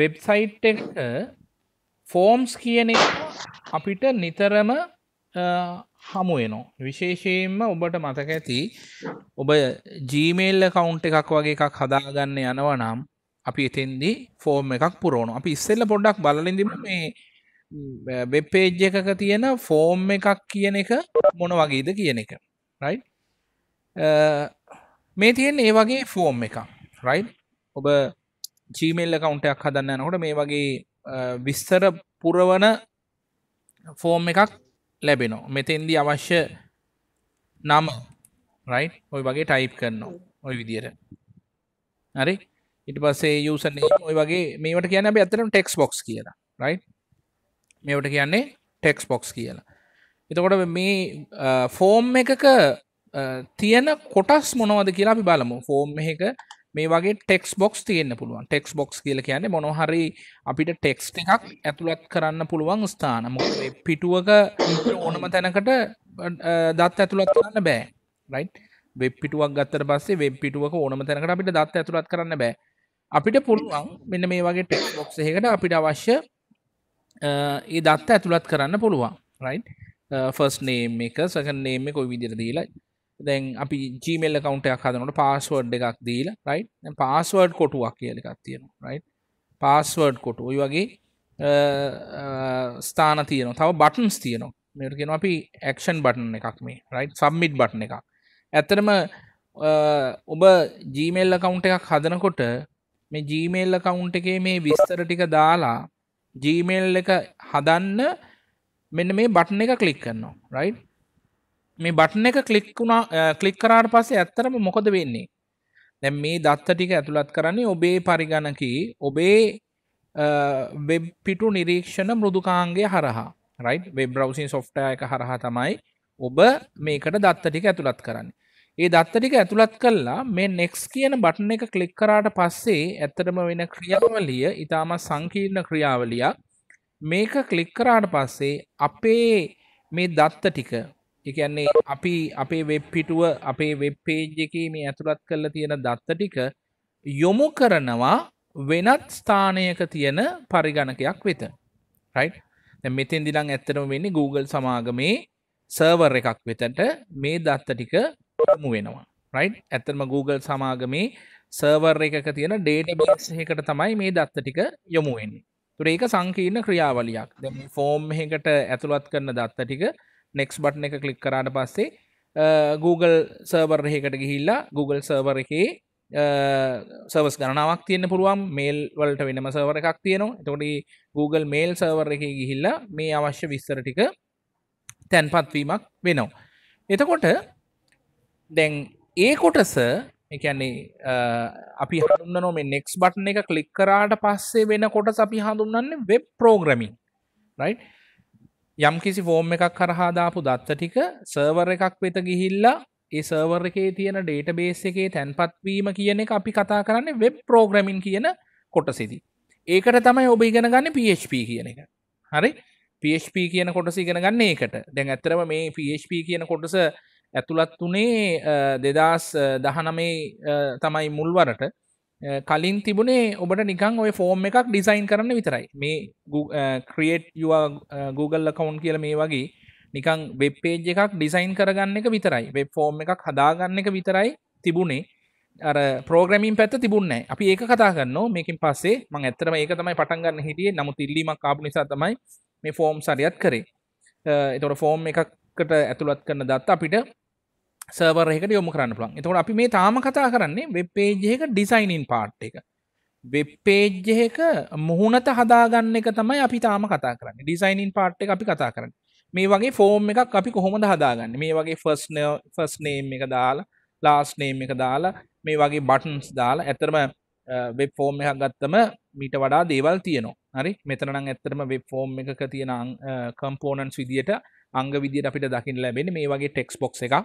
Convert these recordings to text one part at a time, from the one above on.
Website එක forms කියන අපිට නිතරම හමුවනෝ විශේෂයෙන්ම ඔබට මතක ඇති ඔබ ජීමේල්ල කවුන්් එකක් වගේ එකක් හදාගන්න යනවනම් අපි එතෙන්දි ෆෝර්ම් එකක් පුරෝණු අපි ඉස්සෙල්ල පොඩ්ඩක් බලලින්දිම මේ වෙබ්පේජ් එකක තියෙන ෆෝර්ම් එකක් කියන එක මොන වගේද කියන එක රයි මේ තියෙන් ඒ වගේ ෆෝර්ම් එක රයි ඔබ ජීමල් කවුන්ටයක් හදන්න නොට මේ වගේ විස්තර පුරවන ෆෝම් එකක් ලැබෙනෝ මෙතෙන්දි අවශ්‍ය නම රයි් ඔය වගේ ටයිප් කරනවා ඔය විදියට හරි ඉට පස්සේ යසන ඔය වගේ මේට කියන්න ඇතරම් ටෙක්ස් බොක්ස් කියලා රයි් මේට කියන්නේ ටෙක්ස් බොක්ස් කියලා එතකොට මේ ෆෝම් එකක තියෙන කොටස් මොනවද කියලා අපි බලමු ෆෝම් එක මේ වගේ ටෙක්ස් බොක්ස් තියන්න පුළුවන් ටෙක්ස් බොක්ස් කියල කියන්නේ මොනොහරි අපිට ටෙක්ස් එකක් ඇතුළත් කරන්න පුළුවන් ස්ථාන මො පිටුවක ඕනම තැනකට දත් ඇතුළත් කරන්න බෑ රයි් වෙබ් පිටුවක් ගත්තර පස්සේ වෙබ් පිටුවක ඕනම තැනකට අපිට දත් ඇතුළත් කරන්න බෑ අපිට පුළුවන් මෙන්න මේ වගේ ටෙක්ස් බොක්ස් එකට අපිට අවශ්‍ය ඒ දත්ත ඇතුළත් කරන්න පුළුවන් රයි් ෆස් නේම් එක සකන් නේම කොයි විදිර දීලයි දැන් අපි ජීමල් කවන්ටයක් හදනට පාස්වර්ඩ් එකක් දීලා රයි් පාස්වර්ඩ් කොටුවක් කියල එකක් තියෙනවා රයි් පාස්වර්ඩ් කොටු ඔයි වගේ ස්ථාන තියන තව බටන්ස් තියනවා මෙරගෙන අපි ඇක්ෂන් බටන එකක් මේ රයි් සම්මිට් බටන එකක් ඇත්තරම ඔබ ජීමල් කවුන්් එකක් හදනකොට මේ ජීමල් කවුන්් එකේ මේ විස්තර ටික දාලා ජීමල් එක හදන්න මෙන්න මේ බටන එක කලික් කරනවා රයිට් මේ බටන එක කලික්ුණා කලික් කරාට පස්සේ ඇත්තරම මොකද වෙන්නේ දැ මේ දත්ත ටික ඇතුළත් කරන්නේ ඔබේ පරිගණකි ඔබේ වෙබ් පිටු නිරීක්ෂණ මෘදුකාන්ගේ හරහා රයි් වෙබ බ්‍රවසින් සොෆ්ටය එක හරහා තමයි ඔබ මේකට දත්ත ටික ඇතුළත් කරන්න ඒ දත්ත ටික ඇතුළත් කල්ලා මේ නෙක්ස් කියන බටන එක කලික් කරාට පස්සේ ඇත්තටම වෙන ක්‍රියාවලිය ඉතාමත් සංකීර්ණ ක්‍රියාවලියක් මේක කලික් කරාට පස්සේ අපේ මේ දත්ත ටික එකන්නේ අපි අපේ වෙබ් පිටුව අපේ වෙබ්පේජ් එක මේ ඇතුළත් කරලා තියෙන දත්ත ටික යොමු කරනවා වෙනත් ස්ථානයක තියෙන පරිගණකයක් වෙත රයිට් මෙතෙන් දිනම් ඇත්තරම වෙන්නේ Google සමාගමේ සර්වර් එකක් වෙතට මේ දත්ත ටික යොමු වෙනවා රයිට් ඇත්තරම Google සමාගමේ සර්වර් එකක තියෙන ඩේටබේස් එකකට තමයි මේ දත්ත ටික යොමු වෙන්නේ. ඒක සංකීර්ණ ක්‍රියාවලියක්. දැන් මේ ෆෝම් එකකට ඇතුළත් කරන දත්ත ටික නෙක්ස් බට්න එක කලික් කරාට පස්සේ Google සර්වර් එකට ගිහිල්ලා Google සර්වර් එකේ සවස් ගණනාවක් තියන්න පුළුවන් මේල් වලට වෙනම සවර එකක් තියෙනවා තොඩි Google මේල් සර්වර් එක ගිහිල්ලා මේ අවශ්‍ය විස්තර ටික තැන්පත්වීමක් වෙනවා. එතකොට දැන් ඒ කොටස එකන්නේ අපි හඳුන්නනො මේ නෙක්ස් බට්න එක කලික් කරාට පස්සේ වෙන කොට අපි හඳුන්නන්නේ වෙබ් පෝග්‍රමින් රයිට් යම් කිසි ෆෝම් එකක් කරහාදාපු දත්ත ටික සර්වර් එකක් වෙත ගිහිල්ලා ඒ සර්වර් එකේ තියෙන ඩේට බේස් එකේ තැන්පත්වීම කියන එක අපි කතා කරන්න වෙබ් ප්‍රෝග්‍රමින් කියන කොට සිදි. ඒකට තමයි ඔබ ඉගෙන ගන්න PHP කියන එක. හරි PHP කියන කොටස ඉගෙන ගන්න ඒකට දැන් ඇත්තරම මේ PHP කියන කොටස ඇතුළත් වනේ දෙදස් දහනමේ තමයි මුල්වරට කලින් තිබුණේ ඔබට නිකං ඔය ෆෝර්ම් එකක් ඩිසයින් කරන්න විතරයි මේ ක්‍රියට් Google කවුන්් කියල මේ වගේ නිකං වෙබ්පේජ් එකක් ඩිසයින් කරගන්න එක විතරයි වෙබ් ෆෝර්ම් එකක් හදාගන්න එක විතරයි තිබුණේ අර පෝග්‍රමින් පැත් තිබුණන්නේ අපි ඒක කතා කරන්න මේකින් පස්සේ මං ඇත්තරම ඒක තමයි පටන්ගන්න හිටියේ නමුත් ඉල්ලීමක් කාපු නිසා තමයි මේ ෆෝම් සරියත් කරේ එතොට ෆෝම් එකකට ඇතුළත් කරන දත්ත අපිට සවරෙක යොම කරන්න පුළන් එතකොට අපි මේ තාම කතා කරන්නේ වෙබ්පේජයක ඩිසයිනින් පාට් එක වෙබ්පේජ්ජයක මුහුණත හදාගන්න එක තමයි අපි තාම කතා කරන්න ඩිසයිනින් පාට් එක අපි කතා කරන්න මේ වගේ ෆෝම් එකක් අපි කොහොමද හදාගන්න මේ වගේ ෆස්න ෆස් නේම් එක දාලා ලාස් නේම් එක දාලා මේ වගේ බටන්ස් දාලා ඇතරම වෙබ් ෆෝම් එකක් ගත්තම මීට වඩා දේවල් තියනවා හරි මෙතනම් ඇත්තරම වෙබ් ෆෝම් එකක තියෙන කම්පෝනන්ස් විදියට අංග විදියට අපිට දකින්න ලැබෙන මේ වගේ ටෙක්ස් බොක් එක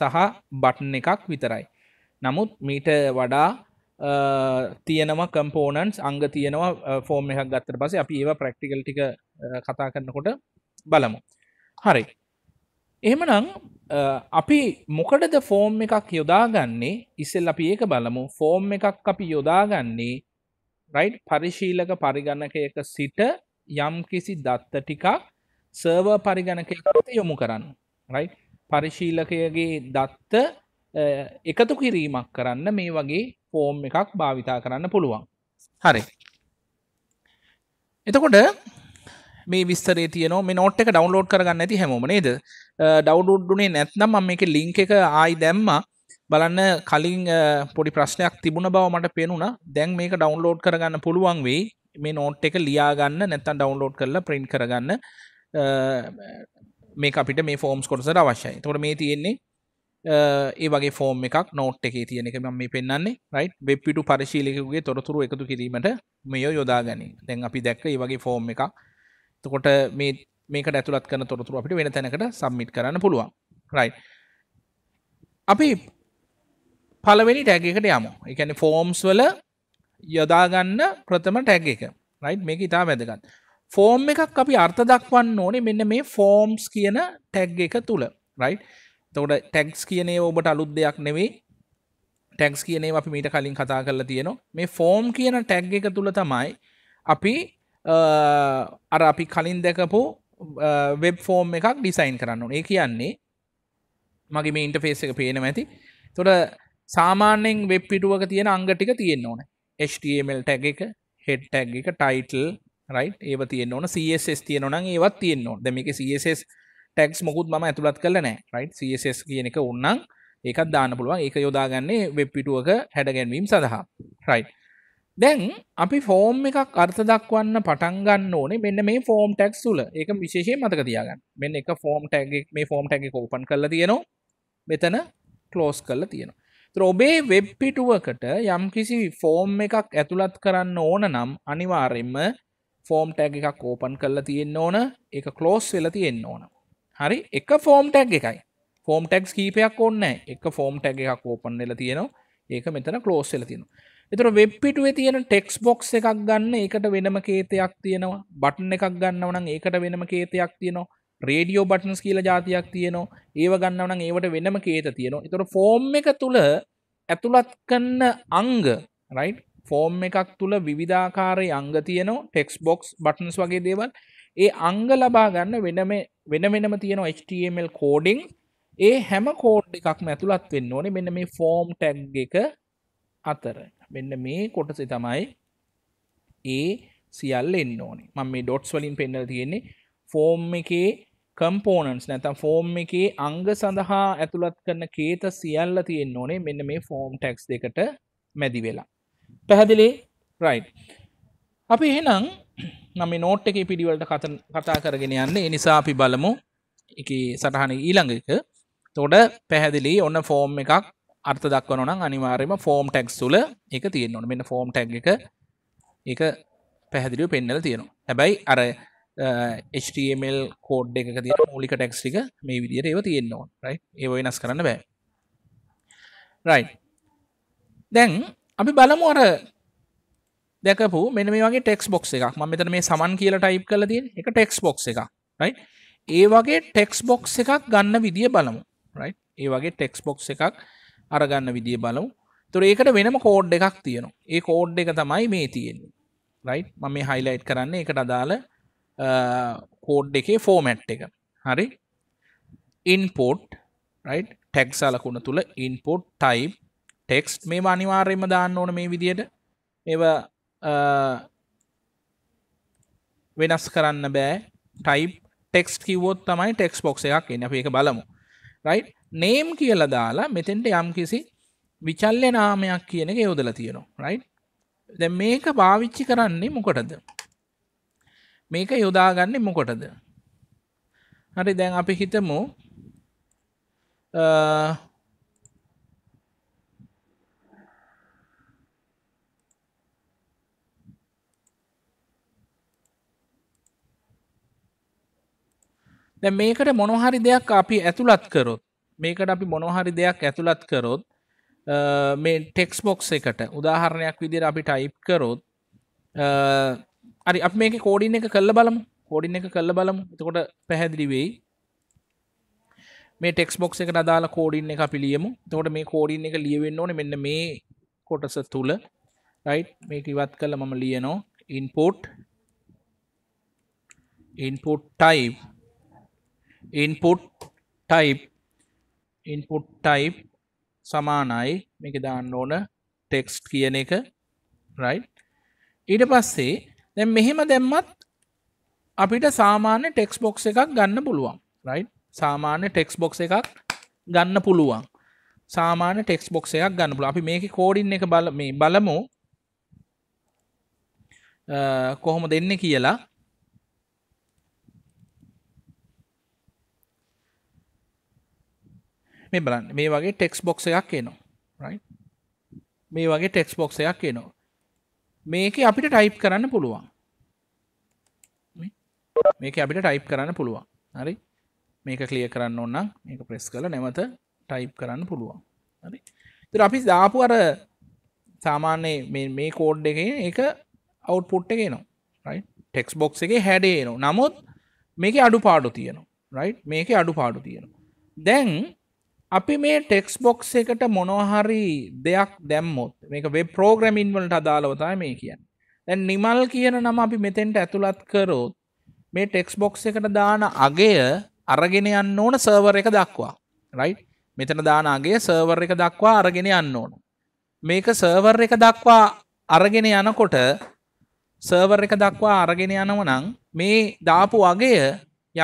සහ බටන් එකක් විතරයි. නමුත් මීට වඩා තියෙනවා කම්පෝනන්ස් අංග තියෙනවා ෆෝර්ම් එකක් ගත්තට පස අපි ඒවා ප්‍රක්ටිකල් ටික කතා කරනකොට බලමු හරි එහෙමනං අපි මොකටද ෆෝර්ම් එකක් යොදාගන්නේ ඉස්සෙල් අපි ඒක බලමු ෆෝර්ම් එකක් අපි යොදාගන්නේ රයි් පරිශීලක පරිගණකයක සිට යම් කිසි දත්ත ටිකක් සර්ව පරිගණකයකට යොමු කරන්න රයිට් පරිශීලකයගේ දත්ත එකතු කිරීමක් කරන්න මේ වගේ ෆෝම් එකක් භාවිතා කරන්න පුළුවන්. හරි. එතකොට මේ විස්තරේ තියන මේ නෝට් එක ඩවන්ලෝඩ් කරගන්න ඇති හැමෝම නේද ඩවඩුඩ්ඩුනේ නැත්නම් ම එක ලිංක එක ආයි දැම්ම බලන්න කලින් පොඩි ප්‍රශ්නයක් තිබුණ බව මට පෙනුණ දැන් මේක ඩවන්ලෝඩ් කරගන්න පුළුවන් වෙයි මේ නෝට් එක ලියාගන්න නැත්තන් ඩවන්ලෝඩ් කරලා ප්‍රින්් කරගන්න මේ අපිට මේ ෆෝම්ස් කොටසට අවශ්‍යයි තොට මේ තියෙන්නේ ඒ වගේ ෆෝම් එකක් නෝට් එකේ තියෙන එක මේ පෙන්න්නේ රයිට් වෙබ්පිටු පරිශීලිකුගේ තොරතුරු එකතු කිරීමට මෙය යොදා ගැනී දැන් අපි දැක්ක ඒ වගේ ෆෝම් එකක් තකොට මේ මේක ඇතුළත් කන තොරතුර අපිට වෙන තැනකට සම්මිට් කරන්න පුළුවන් රයි අපි පලවෙනි ටැග එකට යමු එකන ෆෝම්ස් වල යොදාගන්න ප්‍රථම ටැග් එක රයිට් මේක ඉතා වැදගත් ෆෝර්ම් එකක් අපි අර්ථ දක්වන්න ඕනේ මෙන්න මේ ෆෝර්ම්ස් කියන ටැග් එක තුළ රයි් තවට ටැක්ස් කියනේ ඔබට අලුත් දෙයක් නෙවෙයි ටැක්ස් කියනේ අපි මීට කලින් කතා කරලා තියෙනවා මේ ෆෝර්ම් කියන ටැග් එක තුළ තමයි අපි අර අපි කලින් දැකපු වෙබ් ෆෝර්ම් එකක් ඩිසයින් කරන්න ඒ කියන්නේ මගේ මේ ඉන්ටෆේස් එක පේන ඇති තොට සාමාන්‍යෙන් වෙබ් පිටුවක තියෙන අංගටික තියෙන්න්න ඕන HTML ටැග එක හෙඩ් ටැග් එක ටයිටල් රයි ඒව තියන්න ඕන සස් තියනොන ඒවත් තියන්නවා දෙමක සස් ටැක්ස් මොකුත් ම ඇතුළත් කල නෑ රයි සස් කියන එක ඔන්නන් ඒකත් දාන්න පුළුවන් ඒක යොදාගන්නේ වෙබ්පිටුවක හැඩගැන්වීම් සඳහා රයි දැන් අපි ෆෝර්ම් එකක් අර්ථ දක්වන්න පටන්ගන්න ඕනේ මෙන්න මේ ෆෝම් ටැක් තුල ඒක විශේෂය මතක තියාගන්න මෙන්න එක ෆෝම් ටැගක් මේ ෆෝම් ටැග කෝපන් කල තියෙනවා මෙතන කලෝස් කල්ල තියෙනවා ත්‍රෝබේ වෙබ් පිටුවකට යම් කිසි ෆෝම් එකක් ඇතුළත් කරන්න ඕන නම් අනිවාරෙන්ම ෆෝම් ටැග් එකක් ඕපන් කරලා තියෙන්න්න ඕන එක කලෝස් වෙලා තියෙන්න්න ඕන හරි එක ෆෝම් ටැග් එකයි ෆෝම් ටැක්ස් කීපයක් ඔන්න එක ෆෝම් ටැග් එකක් ඕපන් වෙලා තියෙනවා ඒක මෙතන කලෝස් වෙලා තියෙනවා එතර වෙබ්පිටුවේ තියෙන ටෙක්ස් බොක්ස් එකක් ගන්න එකට වෙනම කේතයක් තියෙනවා බටන් එකක් ගන්නවනම් ඒකට වෙනම කේතයක් තියෙනවා රේඩියෝ බටන්ස් කියල ජාතියක් තියෙනවා ඒව ගන්නවනම් ඒවට වෙනම කේත තියෙනවා එතොට ෆෝම් එක තුළ ඇතුළත් කන්න අංග රයිට් ෆෝර්ම් එකක් තුළ විවිධාකාරය අංග තියනෝ ටෙක්ස් බොක්ස් බටන්ස් වගේ දේවල් ඒ අංග ලබා ගන්න වෙනම වෙන වෙනම තියෙන HTML කෝඩිං ඒ හැම කෝඩ් එකක් මැතුළත් වෙන්න ඕනේ මෙන්න මේ ෆෝම් ටැග් එක අතර මෙන්න මේ කොටසේ තමයි ඒ සියල්ල එන්න ඕනේ මම මේ ඩොට්ස් වලින් පෙන්නලා තියෙන්නේ ෆෝම් එකේ කම්පෝනන්ස් නැතම් ෆෝම් එකේ අංග සඳහා ඇතුළත් කරන කේත සියල්ල තියෙන්න ඕනේ මෙන්න මේ ෆෝම් ටැක්ස් දෙකට මැදි වෙලා පැහැදිලේ රයි් අපි එහෙනම් නම නෝට් එක පිඩිවලට කතන් කතා කරගෙන යන්න එනිසා අපි බලමු එක සටහන ඊළඟක තොඩ පැහැදිලි ඔන්න ෆෝර්ම් එකක් අර්ථ දක්වන නම් අනිවාර්යම ෆෝම් ටැක්ස් තුල එක තියෙන ඕන මෙන්න ෆෝම් ටැක් එක එක පැහැදිලිව පෙන්නල තියෙනවා හැබැයි අර HTML කෝඩ් එක තියෙන මූලික ටැක්ස් ටික මේ විදිහට ඒව තියෙන්න ඕන රයිට් ඒව වෙනස් කරන්න බෑ රයිට් දැන් අපි බලමු අර දැකපු මෙන මේ වගේ ටෙක්ස් බොක් එකක් ම මෙතන මේ සමන් කියලා ටයිප් කල තියෙන එක ටෙක්ස් බොක් එකක් රයි ඒ වගේ ටෙක්ස් බොක්ස් එකක් ගන්න විදිිය බලමු රයි ඒ වගේ ටෙක්ස් බොක්ස් එකක් අරගන්න විදිිය බලමු තුර ඒකට වෙනම කෝඩ් එකක් තියෙනවා ඒ කෝඩ් එක තමයි මේ තියෙන්නේ රයි් ම මේ හයිලයිට් කරන්න එකට අදාළ කෝඩ් එකේ ෆෝමැට් එක හරි ඉන්පෝට් ටැක්සාලකුණ තුළ ඉන්පෝට් ටයිප් ටෙක්ස්ට් මේ අනිවාර්යෙන්ම දාන්න ඕන මේ විදියට ඒ වෙනස් කරන්න බෑ ටයි් ටෙක්ස් කිවෝත් තමයි ටෙක්ස් බොක්ස එකක් එන්න එක බලමු රයි් නේම් කියල දාලා මෙතෙන්ට යම් කිසි විචල්්‍ය නාමයක් කියන එක යෝදල තියෙනවා රයි් දැ මේක භාවිච්චි කරන්නේ මොකටද මේක යොදාගන්න මොකොටද හරි දැන් අපි හිතමු දැ මේකට මොනොහරි දෙයක් අපි ඇතුළත් කරොත් මේකට අපි මොනොහරි දෙයක් ඇතුළත් කරොත් මේ ටෙක්ස් බොක්ස් එකට උදාහරණයක් විදිර අපි ටයිප් කරොත් අරි අප මේක කෝඩින් එක කල්ල බලම් කෝඩින් එක කල්ල බලම් එතකොට පැහැදිලි වෙයි මේ ටෙක්ස් බොක් එක දාලා කෝඩින් එක පිළියමු තකොට මේ කෝඩින් එක ලියවෙන්න ඕන මෙන්න මේ කොටස තුළ රයි් මේක ඉවත් කල මම ලියනෝ import import type input type input type සමානයි මේක දාන්න ඕන ටෙක්ස්ට් කියන එක right ඊට පස්සේ දැන් මෙහෙම දැම්මත් අපිට සාමාන්‍ය ටෙක්ස් බොක්ස් එකක් ගන්න පුළුවන් right සාමාන්‍ය ටෙක්ස් බොක්ස් එකක් ගන්න පුළුවන් සාමාන්‍ය ටෙක්ස් බොක්ස් එකක් ගන්න පුළුවන් අපි මේකේ කෝඩින් එක බල මේ බලමු කොහොම දෙන්නේ කියලා මේ බලන්න මේ වගේ ටෙක්ස් බොක්ස එකක් එනවා මේ වගේ ටෙක්ස් බොක්ස එකක් එනවා මේක අපිට ටයිප් කරන්න පුළුවන් මේක අපිට ටයිප් කරන්න පුළුවන් හරි මේක කලිය කරන්න ඕන්නම් මේක ප්‍රෙස් කළ නැවත ටයිප් කරන්න පුළුවන් හරි තුර අපි දාපු අර සාමාන්‍යයේ මේ කෝඩ් එක එක අවුට්පුට් එක නවා ටෙක්ස් බොක්ස එක හැඩේ නවා නමුත් මේක අඩු පාඩු තියනවා රයි් මේක අඩු පාඩු තියෙනවා දැන් අපි මේ ටෙක්ස් බොක්ස් එකට මොනොහරි දෙයක් දැම්මොත් මේක වෙ ප්‍රෝග්‍රමින් වලට අදාළවතයි මේ කියන්න දැන් නිමල් කියන නම අපි මෙතෙන්ට ඇතුළත් කරොත් මේ ටෙක්ස් බොක්ස් එකට දාන අගය අරගෙන යන්න ඕන සර්වර් එක දක්වා රයි් මෙතන දානගේ සර්වර් එක දක්වා අරගෙන යන්න ඕන මේක සර්වර් එක දක්වා අරගෙන යනකොට සර්වර් එක දක්වා අරගෙන යනවනං මේ දාපු අගය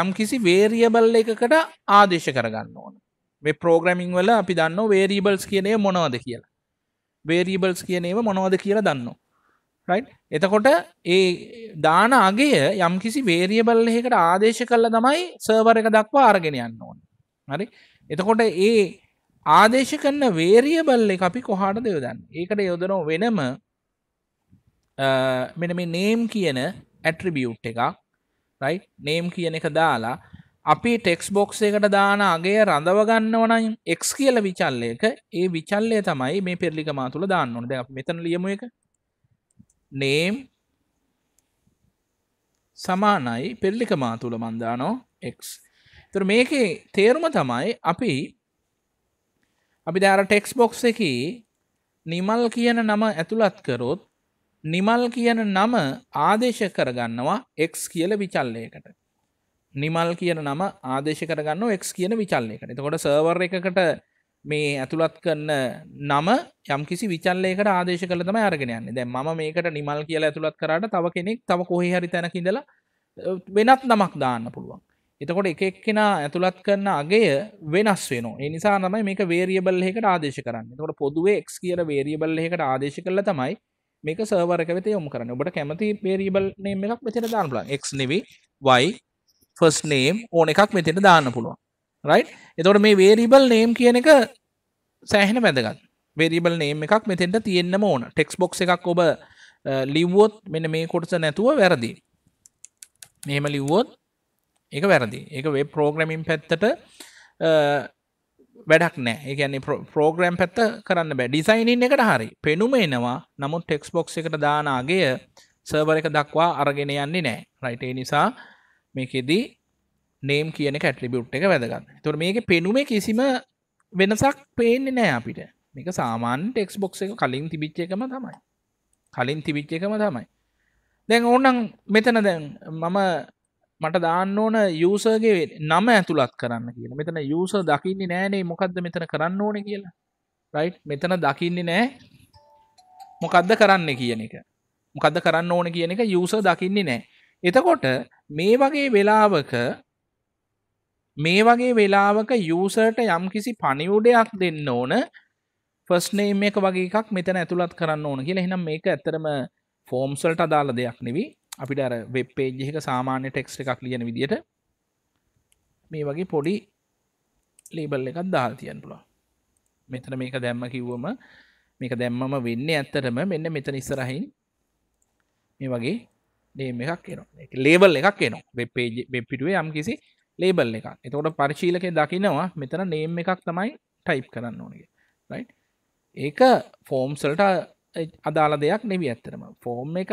යම් කිසි වේරියබල් එකකට ආදේශ කරගන්න ඕන මේ පෝග්‍රමින් වල අපි දන්න වේරීබල්ස් කියනේ මොනවද කියලා වේරීබල්ස් කියනේව මොනවද කියලා දන්න රයි් එතකොට ඒ දාන අගේ යම් කිසි වේරියබල් එකට ආදේශ කල්ල තමයි සර්වර එක දක්වා ආරගෙන යන්න ඕන හරි එතකොට ඒ ආදේශ කරන්න වේරියබල්ල අපි කොහට දෙයදන්න ඒකට යොදනෝ වෙනම මෙන මේ නේම් කියන ඇට්‍රිබියුට් එකක් රයි් නේම් කියන එක දාලා අපි ටෙක්ස් බොක්ස් එකට දාන අගේ රඳවගන්නවනයි එක්ස් කියල විචල්ලයක ඒ විචල්ලය තමයි මේ පෙරලික මාතුළ දාන්න ඕනද මෙතන ලියමු එක නේම් සමානයි පෙරලික මාතුළ මන්දානෝ එක් තුර මේකේ තේරුම තමයි අපි අපි දාර ටෙක්ස් බොක්ස් එක නිමල් කියන නම ඇතුළත් කරොත් නිමල් කියන නම ආදේශ කරගන්නවා එක්ස් කියල විචල්ලයකට නිමල් කියන නම ආදේශ කරගන්න එක් කියන විචල්ලයකට එතකොට සර්වර් එකකට මේ ඇතුළත් කරන්න නම යම් කිසි විචල්ලයකට ආදේශ කළ තම අරගෙනයන්නේ දැ ම මේකට නිමල් කියලා ඇතුළත් කරට තව කෙනෙක් තව කොහහි හරි තැනකිදලා වෙනත් නමක් දාන්න පුළුවන් එතකොට එක එක්කෙනා ඇතුළත් කරන්න අගේ වෙනස් වෙන එනිසා නමයි මේක වේරියබල්ලෙකට ආදේශ කරන්න තොට පොදුවේ එක් කියල වේරියබල්ලෙකට ආදේශ කළ තමයි මේක සර්වරක වෙත යොමු කරන්න ඔබට කැමති පේරිබල් නේම එකක් ප්‍රචර දාන්න පුලන් එක් නෙවී වයි ෆස් නේම් ඕන එකක් මෙතෙට දාන්න පුළුවන් රයි් එතොට මේ වේරිබල් නේම් කියන එක සෑහෙන වැදගත් වේරිබල් නේම් එකක් මෙතෙන්ට තියෙන්න්න ඕන ටෙක්ස් බොක් එකක් ඔබ ලිව්වොත් මෙන මේ කොටස නැතුව වැරදි මෙහෙම ලිව්වොත් ඒක වැරදි ඒක වේ පෝග්‍රමින් පැත්තට වැඩක් නෑ ඒන්නේ පෝග්‍රම් පැත්ත කරන්න බෑ ඩිසයිනින් එකට හරි පෙනුම එනවා නමුත් ටෙක්ස් බොක් එකට දානාගේ සර්වර එක දක්වා අරගෙන යන්නේ නෑ රයිටේ නිසා මේකෙදී නේම් කියන කැටලිබියුට් එක වැදගන්න තොර මේක පෙනුමේ කිසිම වෙනසක් පේන්නේ නෑ අපිට මේක සාමාන්‍ය ටෙක්ස් බොක්ස එක කලින් තිබිච්ච එකම තමයි කලින් තිබිච්ච එකම තමයි දැන් ඕනම් මෙතන දැන් මම මට දාන්න ඕන යසර්ගේ නම ඇතුළත් කරන්න කියන මෙතන යස දකින්නේ නෑනේ මොකක්ද මෙතන කරන්න ඕන කියලා රයි් මෙතන දකින්නේ නෑ මොකක්ද කරන්න කියන එක මොකක්ද කරන්න ඕන කියන එක යස දකින්නේ නෑ එතකොට මේ වගේ වෙලාවක මේ වගේ වෙලාවක යූසර්ට යම් කිසි පණිවුඩයක් දෙන්න ඕන ෆස්නේම් එක වගේ එකක් මෙතන ඇතුළත් කරන්න ඕන කියලා එහෙනම් මේක ඇත්තරම ෆෝම්සල්ට අදාළ දෙයක් නෙවි අපිට අර වෙබ් පේජ් එක සාමාන්‍ය ටෙක්ස් එකක් ලියන විදිහට මේ වගේ පොඩි ලේබල් එකක් දාල් තියන් පුළුව මෙතන මේක දැම්ම කිව්වම මේක දැම්මම වෙන්න ඇත්තටම මෙන්න මෙතන ඉස්සරහින් මේ වගේ නේම එකක් එනවා ලේබල් එකක් එනවා වෙබ්පේජ් වෙබ්පිටුවේ යම් කිසි ලේබල් එක එතකොට පරිශීලකය දකිනවා මෙතන නේම් එකක් තමයි ටයිප් කරන්න ඕනගේ රයි් ඒක ෆෝම්සල්ට අදාල දෙයක් නෙවි ඇත්තරම ෆෝම් එකක්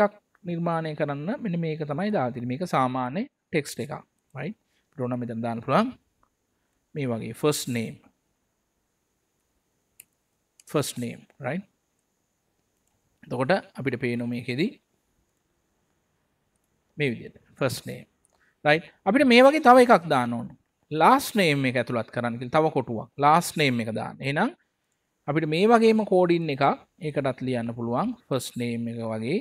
නිර්මාණය කරන්න මෙන මේක තමයි දාතිර මේක සාමාන්‍ය ටෙක්ස් එක වයි රොන මෙතන දාන්න පුළුවන් මේ වගේ ෆස් නේම් ෆස් නේම් රයින් තකොට අපිට පේනො මේකෙදී මේ විදියට ෆස් නේ රයි අපිට මේ වගේ තව එකක් දාන්න ඕනු ලාස් නේම් එක ඇතුළත් කරන්නකින් තව කොටුවක් ලාස් නේම් එක දාන්න එනම් අපිට මේ වගේම කෝඩින් එක ඒකටත් ලියන්න පුළුවන් ෆස් නේම් එක වගේ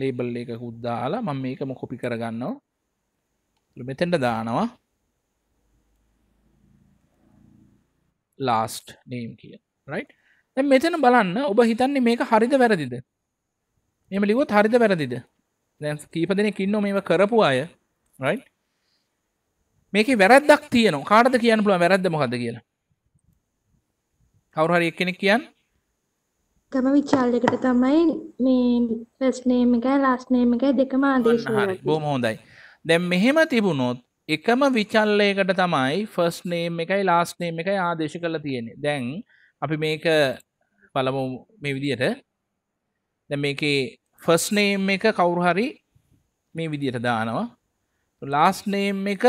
ලේබල් එක හුද්දාලා මම මේකම කොපි කරගන්නවා මෙතෙන්ට දානවා ලාස්ට් නේම් කිය රයි මෙතන බලන්න ඔබ හිතන්නේ මේක හරිද වැරදිද මෙම ලිවොත් හරිද වැරදිද දැන් කීප දෙනෙක් ඉන්න මේවා කරපු අය රයි් මේක වැරද්දක් තියන කාටද කියන්න පුළුව වැරද්ද මොකද කියලා කවුරහරි එක්කෙනෙක් කියන්න තම විචාල්ලකට තමයි මේ ප්‍රස්නේම එක ලාස්නේම එක දෙකම ආදේශ බොම හොඳයි දැම් මෙහෙම තිබුණොත් එකම විචල්ලයකට තමයි ෆස් නේම් එකයි ලාස් නේම් එකයි ආදේශ කළ තියෙනෙ දැන් අපි මේක පළමු මේ විදියට දැ මේකේ ෆස් නේම් එක කවුරු හරි මේ විදියට දානවා ලාස් නේම් එක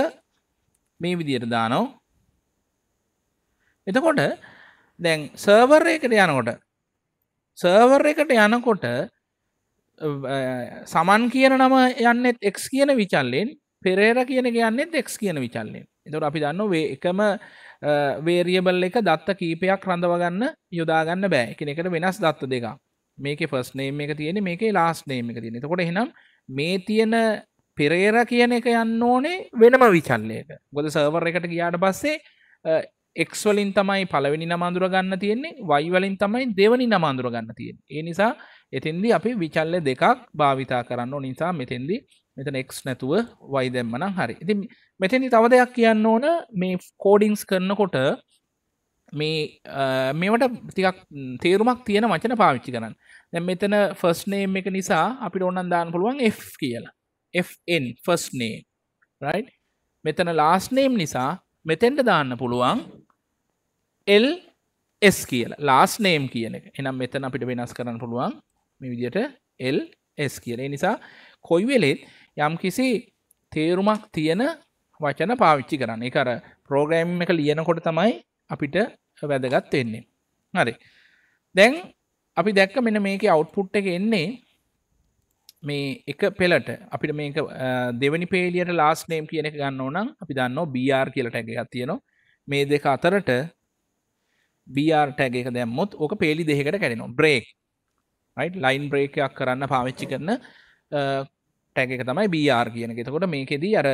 මේ විදියට දානෝ එතකොට දැන් සර්වර් එකට යනකොට සර්වර් එකට යනකොට සමන් කියන නම යන්නෙත් එක් කියන විචල්ලෙන් පෙරේර කියන කියන්නෙත් එක් කියන විචල්ලෙන් එතොට අපි දන්න එකම වේරියබල් එක දත්ත කීපයක් රඳවගන්න යොදාගන්න බෑ එකනෙකට වෙනස් දත්ත දෙකක් මේක ෆස් නේම් එක තියෙන මේක ලාස් නේම් එක තියෙන තකොට හෙනම් මේ තියෙන පෙරේර කියන එක යන්න ඕනේ වෙනම විචල්ලයක ගොද සර්වර් එකට ගියාට පස්සේ එක්වලින් තමයි පලවෙනි නමඳුර ගන්න තියෙන්නේ වයිවලින් තමයි දෙවනි නමඳුර ගන්න තියෙන් ඒ නිසා එතින්දි අපි විචල්ල දෙකක් භාවිතා කරන්න නිසා මෙතෙන්දි මෙතන එක් නැතුව වයි දෙම්මනම් හරි ඉති මෙතෙන්දි තව දෙයක් කියන්න ඕන මේ කෝඩිංස් කරනකොට මේ මේවට තිකක් තේරුමක් තියෙන වචන පාවිච්චි කරන්න දැ මෙතන ෆස් නේම් එක නිසා අපිට ඔන්නන් දාන්න පුළුවන් F කියලා Fn ෆස් නේම් රයි් මෙතන ලාස් නේම් නිසා මෙතෙන්ට දාන්න පුළුවන් L S කියලා ලාස් නේම් කියන එක එනම් මෙතන අපිට වෙනස් කරන්න පුළුවන් මේ විදියට L S කියන නිසා කොයි වෙලෙත් යම් කිසි තේරුමක් තියෙන වචන පාවිච්චි කරන්න එකර ප්‍රෝග්‍රෑම් එක ලියනකොට තමයි අපිට වැදගත් වෙන්නේ. හරි දැන් අපි දැක්ක මෙන මේක අවට්පුට් එක එන්නේ මේ එක පෙළට අපිට මේක දෙවනි පේලියට ලාස් නේම් කියන එක ගන්න ඕනම් අපි දන්න බR කියලට ඇග තියෙනවා මේ දෙක අතරට බR ටැග එක දැම්මුත් ඕක පේලි දෙකට කැරෙනවා බ්‍රේක් ලයින් බ්‍රේකයක් කරන්න පාවිච්චි කරන ටැග එක තමයි බR කියන එකතකොට මේකෙදී අර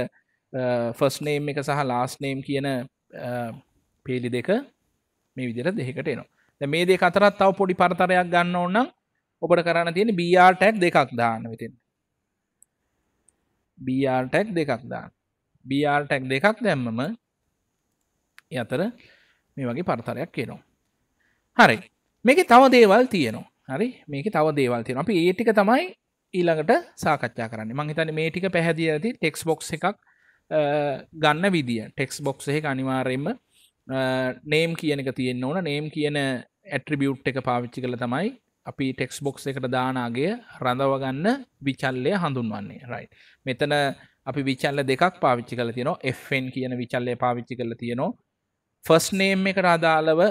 ෆස් නේම් එක සහ ලාස් නේම් කියන පේලි දෙක මේ විදිර දෙකට එනවා මේ දෙක අතරත් තව පොඩි පරතරයක් ගන්න ඕන්නම් ඔබට කරන්න තියෙන BR ටැක් දෙකක් දාන්න වෙතින් BR ටැක් දෙකක් දාන්න BR ටැක් දෙකක් දැම්මම අතර මේ වගේ පරතරයක් කියනවා හරි මේක තව දේවල් තියෙනවා හරි මේක තව දේවල් තියෙන අපි ඒ ටික තමයි ඊළඟට සාකච්ඡා කරන්න මං හිතන්නේ මේ ටික පැහැදිලි ඇති ටෙක්ස් බොක්ස් එකක් ගන්න විදිය ටෙක්ස් බොක්ස් එක අනිවාර්යෙන්ම නේම් කියන එක තියෙන්න්න ඕන නේම් කියන ඇට්‍රිබියුට් එක පාවිච්චි කළ තමයි අපි ටෙක්ස් බොක්ස් එකට දානාගේ රඳවගන්න විචල්ලය හඳුන්වන්නේ රයි මෙතන අපි විචල්ල දෙකක් පාවිච්චි කල තියන Fන් කියන විචල්ලය පාවිච්චි කළ තියනවා ෆස් නේම් එකට අදාළව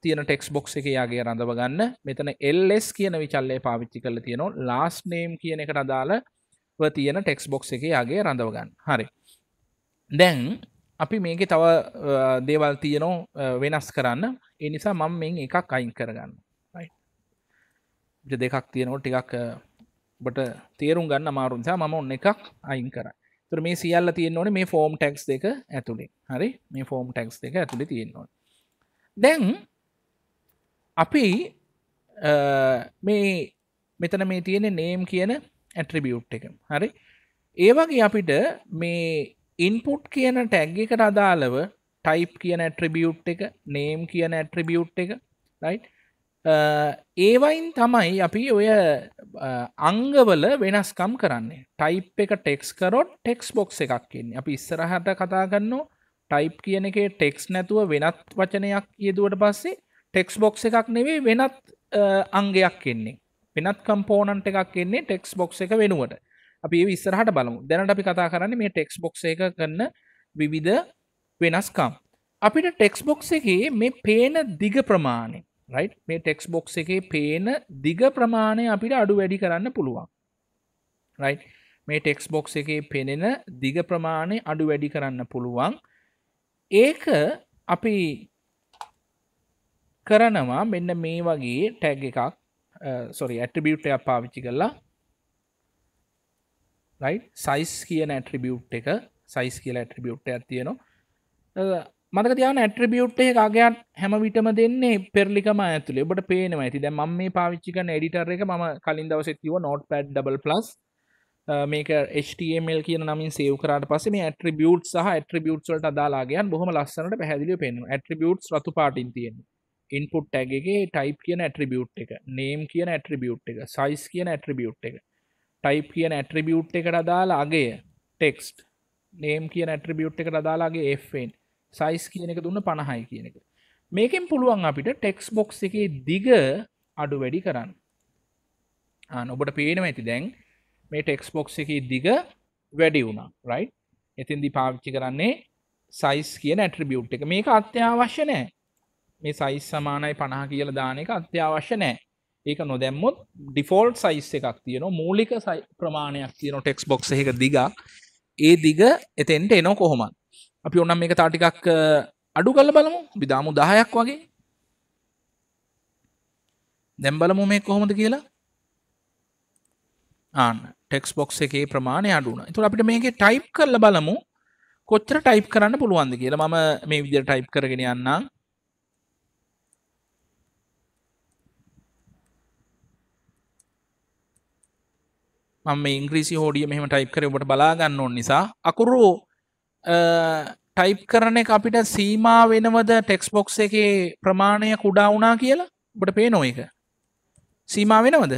තියෙන ටෙක්ස් බොක්ස් එක යාගේ රඳවගන්න මෙතන එල්ස් කියන විචල්ලය පාවිච්චි කළ තියනවා ලාස් නේම් කියන එකට අදාළ තියෙන ටෙක්ස් බොක්ස් එක යාගේ රඳවගන්න හරි දැන් අපි මේක තව දේවල් තියනෝ වෙනස් කරන්න ඒ නිසා මම මෙ එකක් අයින් කරගන්න දෙකක් තියනෝ ටිකක් බට තේරුම් ගන්න මාරුන්සා මම ඔන්න එකක් අයින් කර තුර මේ සියල්ල තියෙන් ඕන මේ ෆෝම් ටැක්ස් දෙක ඇතුළේ හරි මේ ෆෝම් ටැක්ස් දෙක ඇතුළි තියෙන්නවා දැන් අපි මේ මෙතන මේ තියෙන නේම් කියන ඇට්‍රිබියුට් එක හරි ඒවගේ අපිට මේ ඉන්පුට් කියන ටැග් එකට අදාළව ටයිප් කියන ඇට්‍රිබියුට් එක නේම් කියන ඇට්‍රිබියුට් එක රයි් uh, ඒවයින් තමයි අපි ඔය uh, අංගවල වෙනස්කම් කරන්නේ ටයිප් එක ටෙක්ස් කරොත් ටෙක්ස් බොක්ස් එකක් කියන්නේ අපි ඉස්සරහට කතා ගන්නවා ටයිප් කියන එක ටෙක්ස් නැතුව වෙනත් වචනයක් යෙදුවට පස්සේ ටෙක්ස් බොක්ස් එකක් නෙවේ වෙනත් uh, අංගයක් කියන්නේ වෙනත් කම්පෝනන්ට එකක් කියන්නේ ටෙක්ස් බොක්ස් එක වෙනුවට අපි ඒ ඉස්සරහට බලමු දැනට අපි කතා කරන්න මේ ටෙක්ස් බොක්ස එක කරන්න විවිධ වෙනස්කම් අපිට ටෙක්ස් බොක්ස එකේ මේ පේන දිග ප්‍රමාණය රයි් මේ ටෙක්ස් බොක්ස එකේ පේන දිග ප්‍රමාණය අපිට අඩු වැඩි කරන්න පුළුවන් රයි් මේ ටෙක්ස් බොක්ස එකේ පෙනෙන දිග ප්‍රමාණය අඩු වැඩි කරන්න පුළුවන් ඒක අපි කරනවා මෙන්න මේ වගේ ටැග් එකක් සොරි ඇටබියුට් එකක් පාවිච්චි කරලා සයිස් කියන ඇට්‍රිබියුට් එක සයිස් කියල ඇට්‍රිබියුට් ඇත් තියෙනවා මතක තියන ඇට්‍රිබියුට් එකගේත් හැම විටම දෙන්නේ පෙරලිකම ඇතුළේ ඔබට පේනවා ඇති දැ ම මේ පාවිච්චික එඩිටර් එක ම කලින් දවසෙත්තිව නොට පැඩ් ඩබල් ප්ලස් මේක HTML කියන නමින් සේවකරට පස මේ ඇට්‍රිබියුට් සහ ඇට්‍රිබියුට් වලට අදාලාගයන් බොහම ලස්සනට පැදිලි පෙන ඇට්‍රිබියුට් රතු පාටින් තියෙන ඉන්පුට් ඇගේ ටයිප් කියන ඇට්‍රිබියුට් එක නේම් කියන ඇට්‍රිබියුට් එක සයිස් කියන ඇට්‍රිබියුට් එක ටයිප් කියන ඇට්‍රිබියුට් එකට අදාලා අගේ ටෙක්ස්ට් නේම් කියන ඇට්‍රිබියුට් එකට අදාලාගේ Fන් සයිස් කියන එක දුන්න පණහයි කියන එක මේකෙන් පුළුවන් අපිට ටෙක්ස් බොක්ස් එකේ දිග අඩු වැඩි කරන්න ඔබට පේනම ඇති දැන් මේ ටෙක්ස් බොක්ස් එකේ දිග වැඩි වුණා රයි් එතින්දි පාවිච්චි කරන්නේ සයිස් කියන ඇට්‍රිබියුට් එක මේක අත්‍යවශ්‍ය නෑ මේ සයිස් සමානයි පණහ කියල දාන එක අත්‍යවශ්‍ය නෑ ඒක නොදැම්මොත් ඩිෆෝල්ට් සයිස් එකක් තියන මූලික ප්‍රමාණයක් තියන ටෙක්ස් බොක්ස එක දිග ඒ දිග එතෙන්ට එනෝ කොහොමන් අපි ඔන්නම් මේක තාටිකක් අඩු කල බලමු බිදාමු දහයක් වගේ දැම්බලමු මේ කොහොමද කියලා ආන්න ටෙක්ස් බොක්ස එකේ ප්‍රමාණය අඩුන තුර අපිට මේක ටයිප් කරල බලමු කොච්චර ටයිප් කරන්න පුළුවන්ද කියලා මම මේ විදිර ටයිප් කරගෙන යන්නම් මම ඉංග්‍රීසි හෝඩිය මෙහම ටයිප් කර ඔබට බලාගන්න ඕන් නිසා අකුරු ටයිප් කරන එක අපිට සීමා වෙනවද ටෙක්ස් බොක්ස් එක ප්‍රමාණය කුඩා වුණා කියලා බට පේනෝ එක සීමා වෙනවද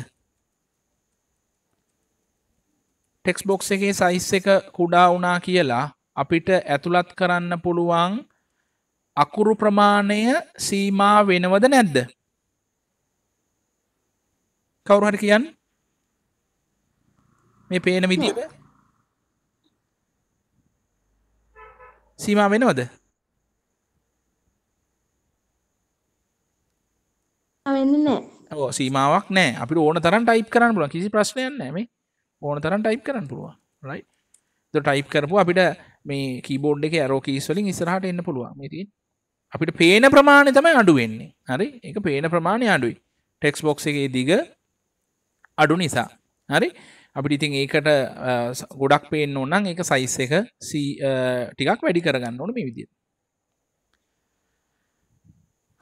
ටෙක්ස් බොක්ස් එකේ සයිස් එක කුඩා වුණා කියලා අපිට ඇතුළත් කරන්න පුළුවන් අකුරු ප්‍රමාණය සීමා වෙනවද නැද්ද කවුරුහට කියන්න මේ පේන විදියට සීමා වෙනවද ඕ සීමාවක් නෑ අපි ඕන තරන් ටයිප් කරන්න පුළුව කිසි ප්‍රශ්නයන්න මේ ඕන තරන් ටයිප් කරන්න පුළුව රයි ටයිප් කරපු අපිට මේ කීබෝඩ් එක ඇරෝකීස්වලින් ඉස්රහට එන්න පුළුවන් මේති අපිට පේන ප්‍රමාණය තමයි අඩු වෙන්නේ හරි එක පේන ප්‍රමාණය අඩුයි ටෙක්ස් බොක්ස එකේ දිග අඩු නිසා හරි අපි ඉතින් ඒකට ගොඩක් පේෙන් ඕන්නම් එක සයිස් එක ටිකක් වැඩි කරගන්න ඕන මේ විදිිය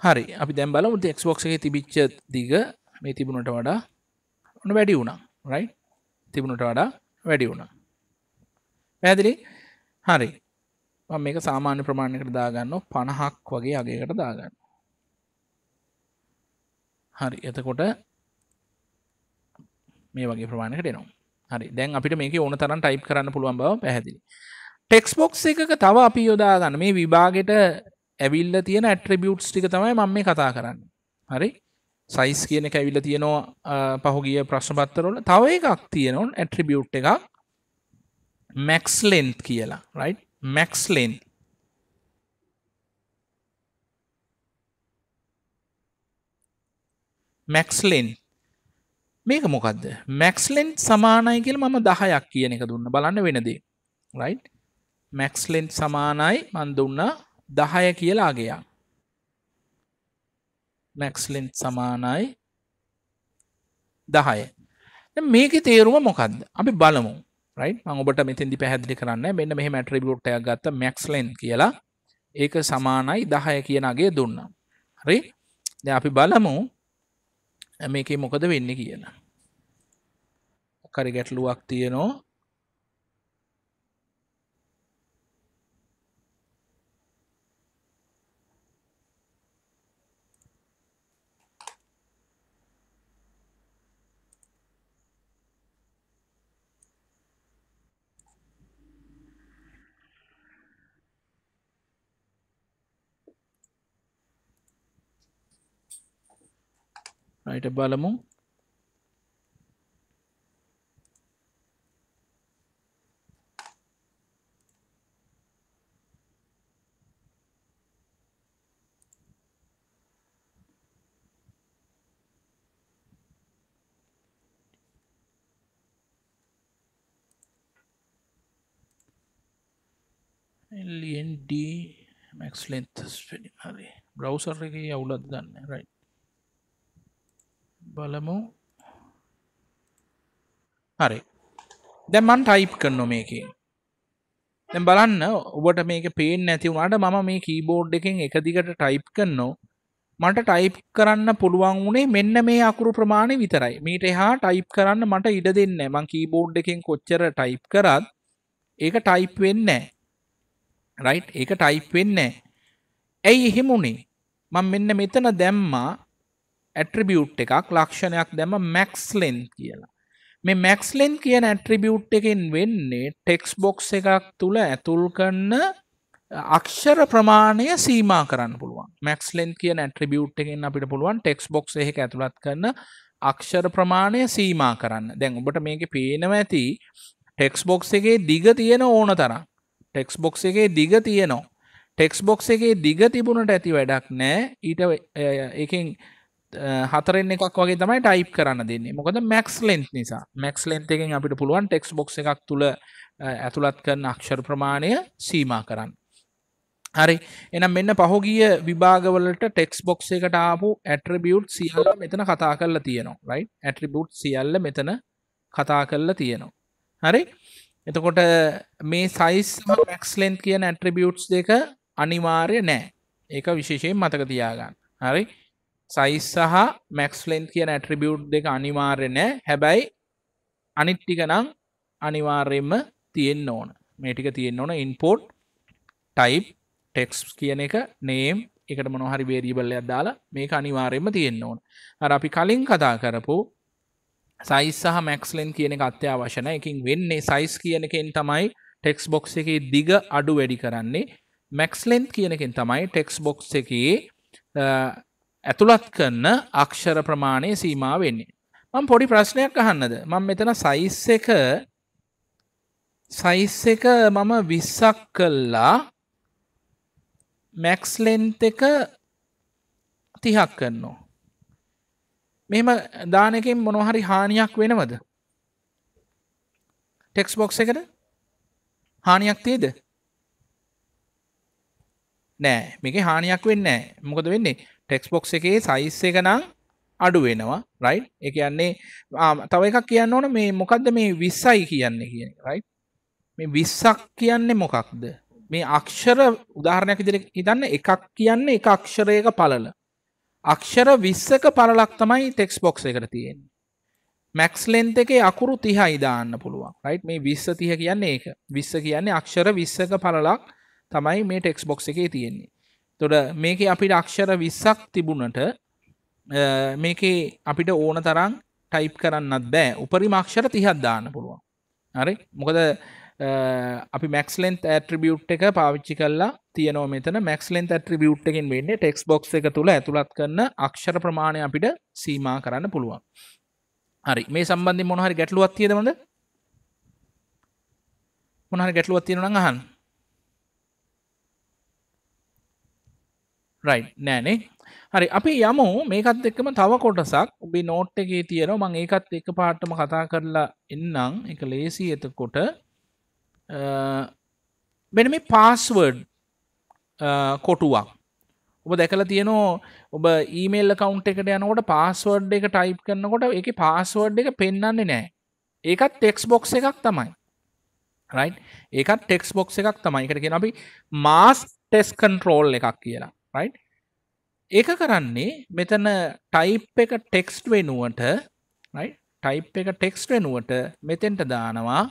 හරි අපි දැම් බල මුට එක්ස්බොක් එක තිබිච්ච දිග මේ තිබුණට වඩා ඔන්න වැඩි වුණා රයි තිබුණට වඩා වැඩි වුණා පැදිලි හරි මේක සාමාන්‍ය ප්‍රමාණයකට දාගන්න පණහක් වගේ අගේකට දාගන්න හරි එතකොට මේ වගේ ප්‍රමාණයකට එනවා හරි දැන් අපිට මේක ඕන තරන් ටයිප් කරන්න පුළුවන් බව පැහැදිලි ටෙක්ස් බොක්ස් එකක තව අපි යොදාගන්න මේ විභාගෙට ඇවිල්ල තියෙන ඇට්‍රිබියුට්ස් ටික තමයි මම මේ කතා කරන්න හරි සයිස් කියන එක ඇවිල්ල තියෙනවා පහුගිය ප්‍රශ්නපත්තරවල තව එකක් තියෙනවන් ඇට්‍රිබියුට් එක මැක්ස් ලෙන්ත් කියලා රයි් මැක්ස් ලෙන්ත් මැක්ස් ලෙන්ත් මේක මොකක්ද මැක්ස්ලෙන්් සමානයි කියල මම දහයක් කියන එක දුන්න බලන්න වෙනදේ රයි් මැක්ස්ලෙන්් සමානයි මන්දුන්න දහය කියලාගයා මැක්ස්ලෙන්් සමානයි දහය මේක තේරුව මොකක්ද අපි බලමු රයි ඔබට මෙතිදි පැහැදිලි කරන්න මෙන්න මෙහ මැට්‍රිබිලොට්ට ගත්ත මැක්ස්ලෙන්් කියලා ඒක සමානයි දහය කියනගේ දුන්නම් හරි අපි බලමු මේකේ මොකද වෙන්න කියලා. කරි ගැටලුවක් තියනෝ రైట్ బలము ಎಲ್ ಎನ್ ಡಿ ಮ್ಯಾಕ್ಸ್ ಲೆಂತ್ ಸ್ಪೆಲಿಂಗ್ ಅಲ್ಲಿ ಬ್ರೌಸರ್ಗೆ ಅವಳದ್ದಾನೆ ರೈಟ್ බලමු හරි දැමන් ටයිප් කරනො මේකේ දැන් බලන්න ඔබට මේක පේන්නේ නැති වුණාට මම මේ කීබෝඩ් එකෙන් එක දිගට ටයිප් කරනෝ මට ටයිප් කරන්න පුළුවන් වුණේ මෙන්න මේ අකුරු ප්‍රමාණය විතරයි මීට එහා ටයිප් කරන්න මට ඉඩ දෙන්නේ මං කීබෝඩ් එකෙන් කොච්චර ටයිප් කරත් ඒක ටයිප් වෙන්නේ රයිට් ඒක ටයිප් වෙන්නේ ඇයි එහෙම උනේ මම මෙන්න මෙතන දැම්මා ඇට්‍රිබියුට් එකක් ලක්ෂණයක් දැම මැක්ස්ලෙන් කියලා. මේ මැක්ස්ලෙන් කියන ඇට්‍රිබියුට් එකෙන් වෙන්නේ ටෙක්ස් බොක්ස් එකක් තුළ ඇතුල් කන්න අක්ෂර ප්‍රමාණය සීමා කරන්න පුළුවන් මැක්ස්ලෙන් කියන ඇට්‍රිබියුට් එකෙන් අපිට පුළුවන් ටෙක්ස් බොක්ස් එක ඇතුළත් කරන්න අක්ෂර ප්‍රමාණය සීමා කරන්න දැන් ඔබට මේක පේනව ඇති ටෙක්ස් බොක්ස් එකේ දිග තියෙන ඕන තරම් ටෙක්ස් බොක්ස් එකේ දිග තියෙනවා ටෙක්ස් බොක්ස් එකේ දිග තිබුණට ඇති වැඩක් නෑ ඊට එකෙන් හතරෙන් එකක් වගේ තමයි ටයිප් කරන්න දෙන්නේ මොකද මැක්ස් ලෙන්ත් නිසා මැක්ස් ලෙන්තෙන් අපිට පුළුවන් ටෙක්ස් බොක් එකක් තුළ ඇතුළත් කරන අක්ෂර ප්‍රමාණය සීමා කරන්න හරි එනම් මෙන්න පහුගිය විභාගවලට ටෙක්ස් බොක්ස එකට ආපු ඇට්‍රිබියුට් සියල්ල මෙතන කතා කරලා තියෙනවා රයි ඇට්‍රිබියුට් සියල්ල මෙතන කතා කරලා තියෙනවා හරි එතකොට මේ සයිස් මැක්ස් ලෙන්ත් කියන ඇට්‍රිබියුට්ස් දෙක අනිවාර්ය නෑ ඒක විශේෂයෙන් මතක තියාගන්න හරි සයිස් සහ මැක්ස්ලෙන්න් කියන ඇට්‍රිබියුට් දෙක අනිවාර්ය නෑ හැබැයි අනිට්ටික නම් අනිවාර්යෙන්ම තියෙන් ඕන මේටික තියෙන් ඕන ඉන්පෝට් ටයිප් ටෙක්ස් කියන එක නේම් එකට මොනොහරි බේරීබල්ලයක් දාලා මේක අනිවාර්යෙන්ම තියෙන් ඕන අර අපි කලින් කතා කරපු සයිස් සහ මැක්ස්ලෙන් කියන එක අත්‍යවශන එකින් වෙන්නේ සයිස් කියන එකෙන් තමයි ටෙක්ස් බොක්ස් එකේ දිග අඩු වැඩි කරන්නේ මැක්ස්ලෙන්ත් කියනකින් තමයි ටෙක්ස් බොක්ස් එකේ ඇතුළත් කරන අක්ෂර ප්‍රමාණය සීමා වෙන්නේ. මම පොඩි ප්‍රශ්නයක් අහන්නද මම මෙතන සයිස් එක සයිස් එක මම විස්සක් කල්ලා මැක්ස්ලෙන්ත් එක තිහක් කන්නෝ. මෙම දානකින් මොනොහරි හානියක් වෙනවද. ටෙක්ස් බොක්ස එකට හානියක් තියද නෑ මේක හානියක් වෙන්න මොකද වෙන්නේ ටෙක්ස් බොක්ස් එකේ සයිස් එක නම් අඩු වෙනවා රයි් එක යන්නේ තව එකක් කියන්න ඕන මේ මොකක්ද මේ විස්සයි කියන්නේ කියන රයි මේ විස්සක් කියන්නේ මොකක්ද මේ අක්ෂර උදාහරණයක් ඉදිරි හිතන්න එකක් කියන්නේ එක අක්ෂරයක පලල අක්ෂර විස්සක පරලක් තමයි ටෙක්ස් බොක්ස් එකට තියෙන් මැක්ස් ලෙන්ත එකේ අකුරු තිහයි දාන්න පුළුවන් රයිට් මේ විස්ස තිහ කියන්නේ ඒක විස්ස කියන්නේ අක්ෂර විස්සක පලලක් තමයි මේ ටෙක්ස් බොක්ස් එකේ තියෙන්නේ තොට මේක අපිට අක්ෂර විස්සක් තිබුණට මේක අපිට ඕන තරම් ටයිප් කරන්නත් බෑ උපරි මක්ෂර තිහත් දාන්න පුළුවන් හරි මොකද අපි මැක්ස්ලෙන්ත් ඇට්‍රිබියුට් එක පාවිච්චි කල්ලා තියනෝ මෙතන මැක්ස්ලෙන්ත් ඇට්‍රිබියුට් එකෙන් වෙන්නේ ටෙක්ස් බොක්ස් එක තුළ ඇතුළත් කරන අක්ෂර ප්‍රමාණය අපිට සීමා කරන්න පුළුවන් හරි මේ සම්බන්ධ මොනහරි ගැටලුවත් තියෙනවද මොනහරි ගැටලුවත් තියෙනවා නම් අහන්න රයි් නෑනේ හරි අපි යමු මේකත් එක්කම තව කොටසක් ඔබි නෝට් එකේ තියෙන මං ඒකත් එක පාටම කතා කරලා එන්නම් එක ලේසි එතකොට මෙන මේ පාස්වර්ඩ් කොටුවක් ඔබ දැකලා තියනෝ ඔබ ඊමේල් කවුන්් එකට යනකොට පාස්වර්ඩ් එක ටයිප් කරනකොට එක පාස්වර්ඩ් එක පෙන්න්නන්නේ නෑ ඒකත් ටෙක්ස් බොක්ස් එකක් තමයි රයි් ඒකත් ටෙක්ස් බොක්ස් එකක් තමයි එකට කියෙන අපි මාස් ටෙස් කන්ට්‍රෝල් එකක් කියලා ඒක කරන්නේ මෙතන ටයිප් එක ටෙක්ස්ට් වෙනුවට ටයිප් එක ටෙක්ස්ට් වෙනුවට මෙතෙන්ට දානවා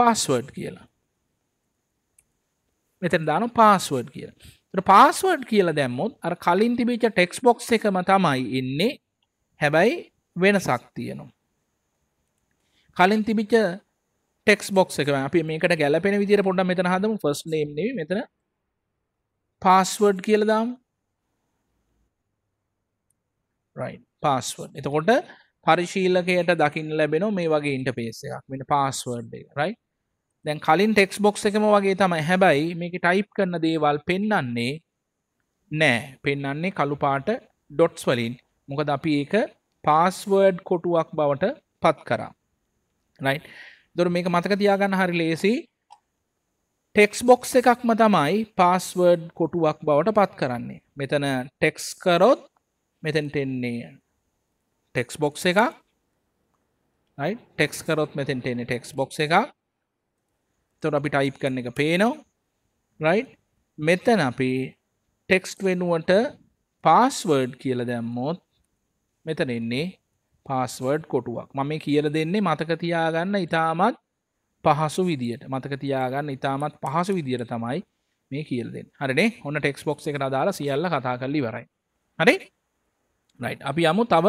පාස්වර්ඩ් කියලා මෙතන දාන පාස්වර්ඩ් කියලා පාස්වර්ඩ් කියලා දැම්මොත් අර කලින් තිබිච ටෙක්ස් බොක්ස් එකම තමයි ඉන්නේ හැබැයි වෙනසක් තියෙනවා කලින් තිබිච ටෙක්ස් බොක් එක අපි මේකට ගැලපෙන විදිර පොඩ මෙතන හදම ෆස් නේම් නේ මෙතන පාස්වඩ් කියලදාම් පාස්වඩ් එතකොට පරිශීලකයට දකින්න ලැබෙන මේ වගේ ඉන්ට පේස එකක් මෙට පාස්වඩ් රයි දැන් කලින් ටෙක්ස් බොක්ස් එකම වගේ තමයි හැබැයි මේක ටයිප් කරන දේවල් පෙන්නන්නේ නෑ පෙන්නන්නේ කළුපාට ඩොට්ස් වලින් මොකද අපි ඒක පාස්වර්ඩ් කොටුවක් බවට පත් කරා රයි දොර මේක මතක තියාගන්න හරි ලේසි ටෙක්ස් බොක්ස් එකක්ම තමයි පාස්වර්ඩ් කොටුවක් බවට පත් කරන්නේ මෙතන ටෙක්ස් කරොත් මෙතැන්ට එන්නේ ටෙක්ස් බොක්ස් එක ටෙක්ස් කරොත් මෙතැන්ට එන්නේ ටෙක්ස් බොක්ස් එක තොර අපි ටයිප් කරන එක පේනවා රයි් මෙතන අපි ටෙක්ස් වෙනුවට පාස්වර්ඩ් කියල දැම්මොත් මෙතන එන්නේ පාස්වර්ඩ් කොටුවක් මම කියල දෙන්නේ මතක තියාගන්න ඉතාමත් පහසු විදියට මතක තියාගන්න ඉතාමත් පහසු විදියට තමයි මේ කියල්දෙන් හරිනේ ඔන්න ටෙක්ස් බොක්් එකට දාලා සියල්ල කතා කරලි වරයි හරි රයි් අපි යමු තව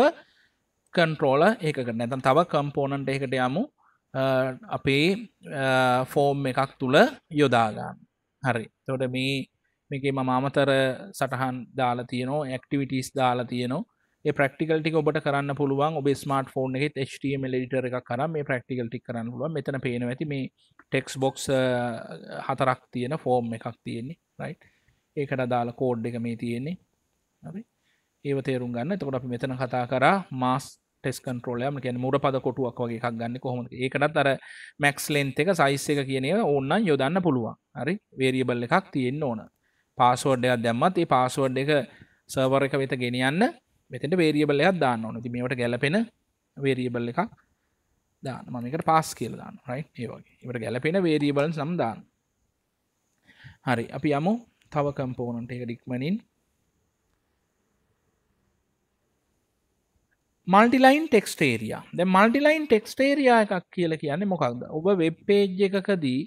කන්ට්‍රෝල ඒකට නැතන් තව කම්පෝනන්ට එකට යමු අපේ ෆෝම් එකක් තුළ යොදාගන්න හරි තොට මේ මේකේ මමාමතර සටහන් දාලා තියනෝ ඇක්ටිවිටස් දාලා තියනවා ප්‍රක්ටිකල්ටික ඔබට කරන්න පුළුවන් ඔබ ස්මට ෆෝන් එකෙත් HTML එඩිටර එකක් කරම මේ ප්‍රක්ටිකල්ටි කරන්න පුළුව මෙතන පේන ඇති මේ ටෙක්ස් බොක්ස් හතරක් තියෙන ෆෝර්ම් එකක් තියෙන්නේ රයි් ඒකට අදාළ කෝඩ් එක මේ තියෙන්නේ හරි ඒව තේරුම් ගන්න තකොට අපි මෙතන කතා කර මාස් ටෙස් කන්ට්‍රෝලයම කියන මුර පද කොටුවක් වගේ එකක් ගන්න කොහොම ඒකටත් අර මැක්ස් ලෙන්ත් එක සයිස් එක කියන ඕන්න යොදන්න පුළුවන් හරි වේරියබල් එකක් තියෙන්න ඕන පාසුවඩ් එකක් දැම්මත් ඒ පාසුවඩ් එක සර්වර් එක වෙත ගෙනියන්න මෙතට වේරියබලයක් දාන්න ඕන ති මේට ගැලපෙන වේරියබල් එකක් දාන මමකට පාස් කියල දාන්න රයි ඒ වගේ ඉට ගැලපෙන වේරියබල සම්දාන්න හරි අපි යමු තව කම්පෝනන්ට එක ඩික්මනින් මල්ටිලයින් ටෙක්ස්ටේරයා ද මල්ටිලයින් ටෙක්ස්ටේරයා එකක් කියල කියන්නේ මොකක්ද ඔබ වෙබ් පේජ් එකකදී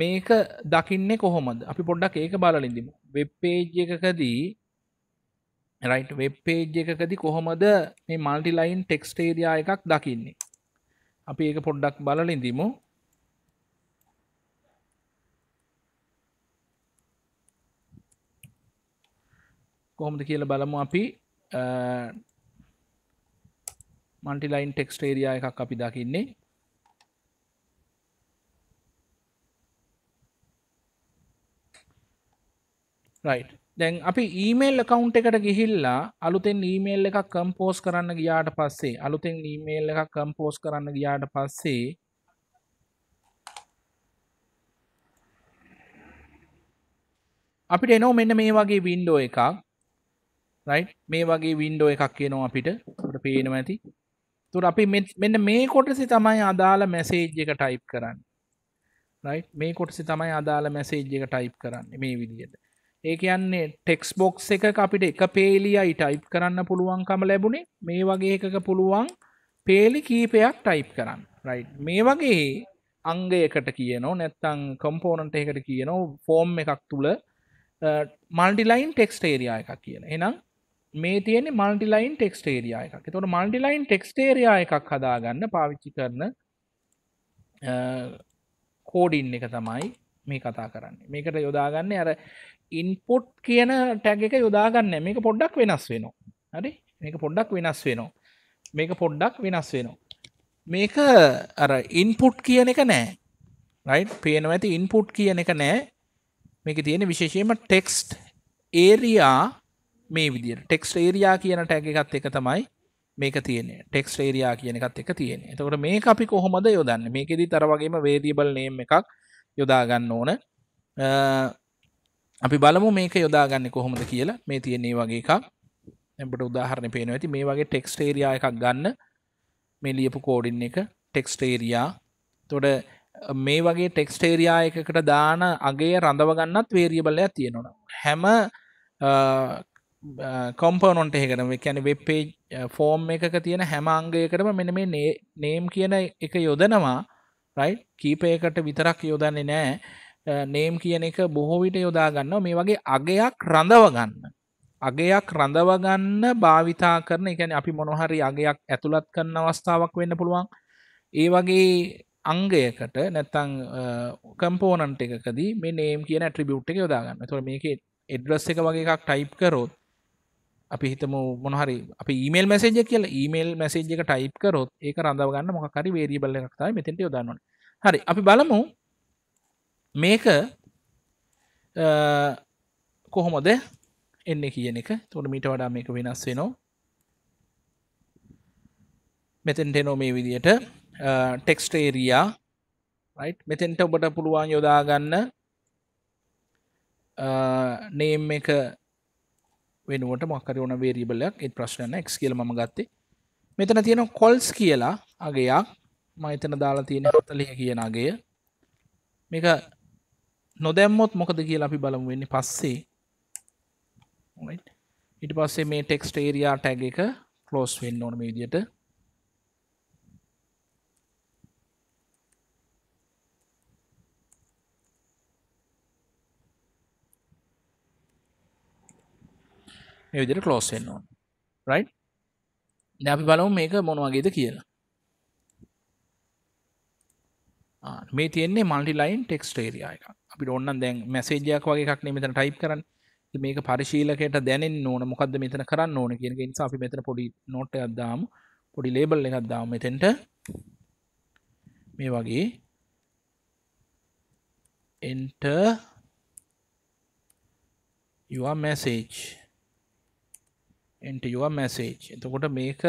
මේක දකින්නේ කොහොමද අපි පොඩ්ඩක් ඒක බලලින්දිම වෙබ් පේජ් එකකදී රයිට් වෙබ් පේජ් එකකද කොහොමද මේ මල්ටිලයින් ටෙක්ස්ටේරයා එකක් දකින්නේ අපි ඒක පොඩ්ඩක් බලලින්දිමු කොහොමද කියල බලමු අපි මන්ටිලයින් ටෙක්ස්ටේරයා එකක් අපි දකින්නේ රයිට් දැන් අපි ඊමේල් කකවුන්් එකට ගිහිල්ලා අලුතෙන් ඊමේල් එකක් කම්පෝස් කරන්න ගියාට පස්සේ අලුතෙන් ඊමේල් එකක් කම්පෝස් කරන්න ගියාට පස්සේ අපිට එනෝ මෙන්න මේ වගේ වින්ඩෝ එකක් රයි් මේ වගේ වින්ඩෝ එකක් කියනවා අපිට ට පේනවා ඇති තුර අපි මෙන්න මේ කොටසි තමයි අදාළ මැසේජ් එක ටයිප් කරන්න රයි් මේ කොටසි තමයි අදාළ මැසේජ් එක ටයිප් කරන්න මේ විදියට ඒ කියන්නේ ටෙක්ස් බොක්ස් එක අපිට එක පේලියයි ටයිප් කරන්න පුළුවන්කම ලැබුණේ මේ වගේ එකක පුළුවන් පේලි කීපයක් ටයිප් කරන්න රයි් මේ වගේ අංගයකට කියනෝ නැත්තං කම්පෝනන්ට එකට කියනෝ ෆෝම් එකක් තුළ මල්ටිලයින් ටෙක්ස්ටේරයා එකක් කියන එනම් මේ තියෙන මල්ටිලයින් ටෙක්ස්ටේරයා එකක් තොට මල්ටිලයින් ටෙක්ස්ටේරයා එකක් හදාගන්න පාවිච්චි කරන කෝඩින් එක තමයි මේ කතා කරන්නේ මේකට යොදාගන්න අර ඉන්පොට් කියන ටැග එක යොදාගන්න මේක පොඩ්ඩක් වෙනස් වෙනවා හරි මේක පොඩ්ඩක් වෙනස් වෙනවා මේක පොඩ්ඩක් වෙනස් වෙනවා මේක අර ඉන්පුට් කියන එක නෑ රයි් පේනව ඇති ඉන්පුට් කියන එක නෑ මේක තියෙන විශේෂයම ටෙක්ස්ට් ඒරයා මේ විදි ටෙක්ස් ඒරයා කියන ටැග එකත් එක තමයි මේක තියෙන ටෙක්ස් ඒරයා කියන එකත් එක තියෙන එතකොට මේ අපි කොහොමද යොදන්න මේකෙදී තරවගේම වේදීබල් නේම් එකක් යොදාගන්න ඕන අපි බලමු මේක යොදාගන්න කොහොමද කියලා මේ තියෙන්නේ වගේ එකක් එට උදාහරණ පේන ඇති මේ වගේ ටෙක්ස්ටේරයා එකක් ගන්න මේ ලියපු කෝඩින් එක ටෙක්ස්ටේරයා තොඩ මේ වගේ ටෙක්ස්ටේරයා එකකට දාන අගේ රඳවගන්නත් වේරියබලය තියෙනවන හැම කොම්පනොන්ට එකකටම ැන වෙබ්පේ ෆෝර්ම් එකක තියෙන හැම අංගයකටම මෙන මේ නේම් කියන එක යොදනවා රයි් කීපයකට විතරක් යොදන්නේ නෑ නේම් කියන එක බොහෝ විට යොදා ගන්නවා මේ වගේ අගයක් රඳව ගන්න. අගයක් රඳව ගන්න භාවිතා කරන එකන අපි මොනොහරි අගයක් ඇතුළත් කරන අවස්ථාවක් වෙන්න පුළුවන්. ඒ වගේ අංගයකට නැත්තං කම්පෝනන්ට එකකදී මේ නේම් කියන ට්‍රිබියුට් එක යොදාගන්න තොර මේක එඩ්‍රස් එක වගේ එකක් ටයිප් කරොත් අපි හිතම මොනහරි අප ඊමල් මැසේජ කියල ඊමල් මැසේජ් එක ටයිප් කරොත් ඒක රඳවගන්න මොකරි වේරිබල්ල එකක්තයි මෙතට යොදන්නන හරි අපි බලමු මේක කොහොමද එන්න කියන එක තුොට මීට වඩා මේක වෙනස් වෙනවා මෙතෙන්ට නෝ මේ විදියට ටෙක්ස්ට ඒරයා මෙතෙන්ට ඔබට පුළුවන් යොදාගන්න නේම් එක වෙනුවට මක්කරවන වේරිබලයක් එත් ප්‍රශ්නන එක් කියල ම ගත්තේ මෙතන තියෙන කොල්ස් කියලා අගේයක් මහිතන දාලා තියෙන හතලය කියනගේ මේක නොදැම්මොත් මොකද කියලා අපි බලමු වෙන්නේ පස්සේ ඉට පස්සේ මේ ටෙක්ස්ට ඒරයා ටැග එක ක්ලෝස් වෙන්න ඕන මේ විදියට මේ විදියට ක්ලෝස් වෙන්න ඕන රයිට් දැපි බලමු මේක මොනවගේද කියලා කරන්න මේ තියන්නේ මල්ටිලයින් ටෙක්ස්ට ේරයා එක අපිට ඔන්න දැන් මැසේජයක් වගේ එකක්නේ මෙතන ටයිප් කරන්න මේක පරිශීලකට දැන ඕන මොකද මෙතන කරන්න ඕන කියෙනගේ නිසා අපි මෙතන පොඩි නොට අදදාම් පොඩි ලේබල් එකක් දාම මෙතෙන්ට මේ වගේ enter your message enter your message එතකොට මේක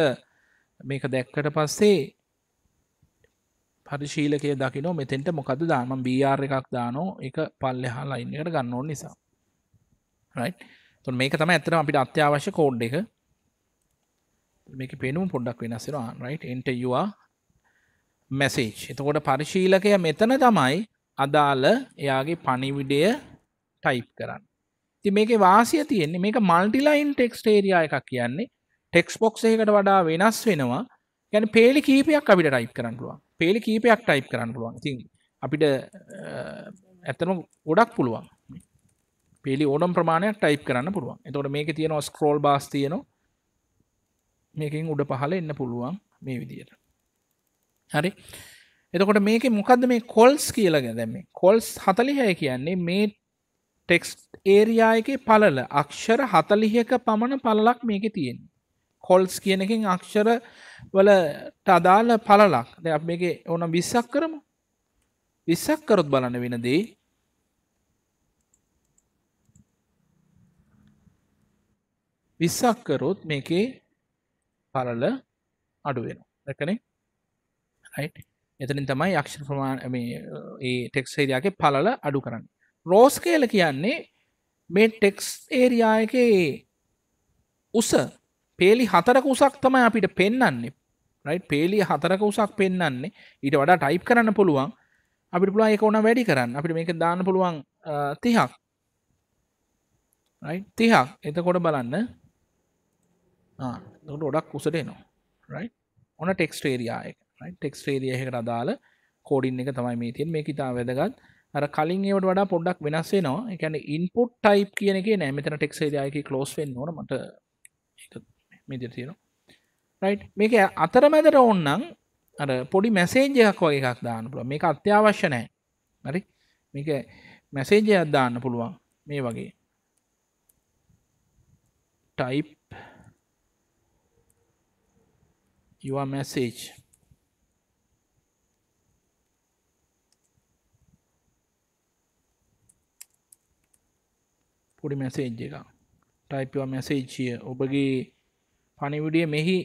මේක දැක්කට පස්සේ පරිශීලකය දකිනෝ මෙතෙන්ට මොකද දාමම් බිR එකක් දානෝ එක පල්ලෙහා ලයින්කට ගන්න ඕන නිසා තු මේක තම ඇතන අපිට අත්‍යවශ්‍ය කෝඩ් එක මේක පෙනුම් පොඩ්ඩක් වෙනස්වා රයිට් එන්ටයවා මැසේජ් එතකොට පරිශීලකය මෙතන තමයි අදාල එයාගේ පනිවිඩය ටයිප් කරන්න ති මේක වාසිය තියෙන්නේ මේක මල්ටිලයින් ටෙක්ස්ටේරයා එකක් කියන්නේ ටෙක්ස් බොක්ස එකට වඩා වෙනස් වෙනවා ගැන පේලි කීපයක් අපිට ටයිප් කරන්නවා පේලි කීපයක් ටයිප් කරන්න පුළුවන් ඉතින් අපිට ඇතනම ගොඩක් පුළුවන් පෙලි ඕනම් ප්‍රමාණයක් ටයිප් කරන්න පුළුවන් එතොට මේක තියෙනවා ස්ක්‍රෝල් බාස් තියනවා මේකින් උඩ පහල එන්න පුළුවන් මේ විදියට හරි එතකොට මේක මොකද මේ කොල්ස් කියලග දැම කොල්ස් හතලිහය කියන්නේ මේ ටෙක්ස් ඒරයා එක පලල අක්ෂර හතලිහක පමණ පලලක් මේක තියෙන කොල්ස් කියන එකෙන් අක්ෂර වලට අදාළ පලලක් දෙ අප මේක ඕන විස්සක් කරම විස්සක් කරොත් බලන්න වෙනදී විස්සක් කරොත් මේකේ පලල අඩුවෙන දැකනේ එතනින් තමයි යක්ෂ ප්‍රමාණ ඒ ටෙක්ස් ඒරයාගේ පලල අඩු කරන්න රෝස් කේල කියන්නේ මේ ටෙක්ස් ඒරයාගේ උස පේලි හතරක උසක් තමයි අපිට පෙන්න්නන්නේ රයිට් පේලිය හතරක උසක් පෙන්න්නන්නේ ඊට වඩා ටයිප් කරන්න පුළුවන් අපිට පුළා එක ඕන වැඩි කරන්න අපිට මේක දාන්න පුළුවන් තිහක් තිහක් එතකොට බලන්න දොට ොඩක් උසට එනවා රයි ඕන ටෙක්ස්ටේරයා එක ටෙක්ස්ටේරිය එකට අදාළ කෝඩින් එක තමයි මේ තියෙන් මේ ඉතා වැදගත් අර කලින් ඒවට වඩා පොඩ්ඩක් වෙනස්සේ නවා එකන ඉන්පොට් ටයිප් කියන එක නෑ මෙතන ටෙක්සේදයක කලෝස් වෙන් නොනමට මෙදිර තියෙනවා මේක අතරමැදට ඔන්නම් අර පොඩි මැසේජයක් වගේ එකක් දාන්න පුළුව මේක අත්‍යවශ්‍ය නෑ හරි මේක මැසේජයක් දාන්න පුළුවන් මේ වගේ type your message පොඩි මැසේජ් එක ටයිපවා මැසේජ්ිය ඔබගේ පනිවිඩිය මෙහි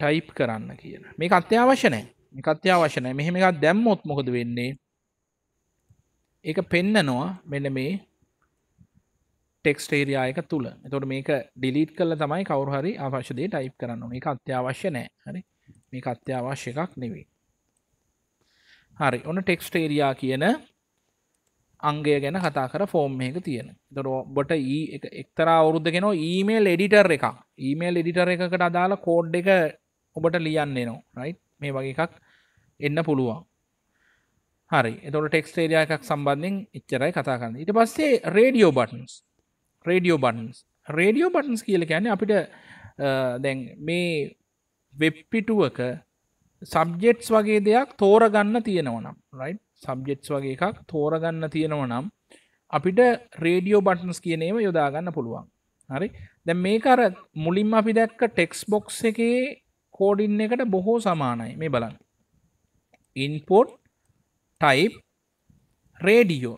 ටයිප් කරන්න කියන මේ අත්‍යවශනය මේ අත්‍යවශනය මෙහෙම එකක් දැම්මොත් මොකද වෙන්නේ ඒක පෙන්නනවා මෙන මේ ටෙක්ස්ටේරයායක තුළ තොට මේක ඩිලීට් කල තමයි කවරුහරි අවශ්‍යදේ ටයිප් කරන්න මේ අත්‍යවශ්‍ය නෑ හරි මේ අත්‍යවශ්‍යකක් නෙවේ හරි ඔන්න ටෙක්ස්ටේරයා කියන අංගය ගැන කතා කර ෆෝම් එක තියෙන දරෝබට එක්තරා අවුරුද්ධගෙන ඊමේල් එඩිටර් එක ඊමේල් එඩිටර් එකකට අදාළ කෝඩ් එක ඔබට ලියන්නේ නො රයි් මේ වගේ එකක් එන්න පුළුවන් හරි එතොට ටෙක්ස් ේරයා එකක් සම්බන්ධෙන් එච්චරයි කතා කරන්න ඉට පස්සේ radio buttons radio buttons radio buttons කියල කියන්නේ අපිට දැන් මේ වෙබ්පිටුවක සබ්ජෙට්ස් වගේ දෙයක් තෝරගන්න තියෙනවනම් රයි් සබ්ජෙට්ස් වගේ එකක් තෝරගන්න තියෙනවනම් අපිට රේඩියෝ බටන්ස් කියනේම යොදාගන්න පුළුවන් හරි දැ මේකර මුලින්ම අපි දැක්ක ටෙක්ස් බොක්ස් එකේ කෝඩින් එකට බොහෝ සමානයි මේ බලන්න input type radio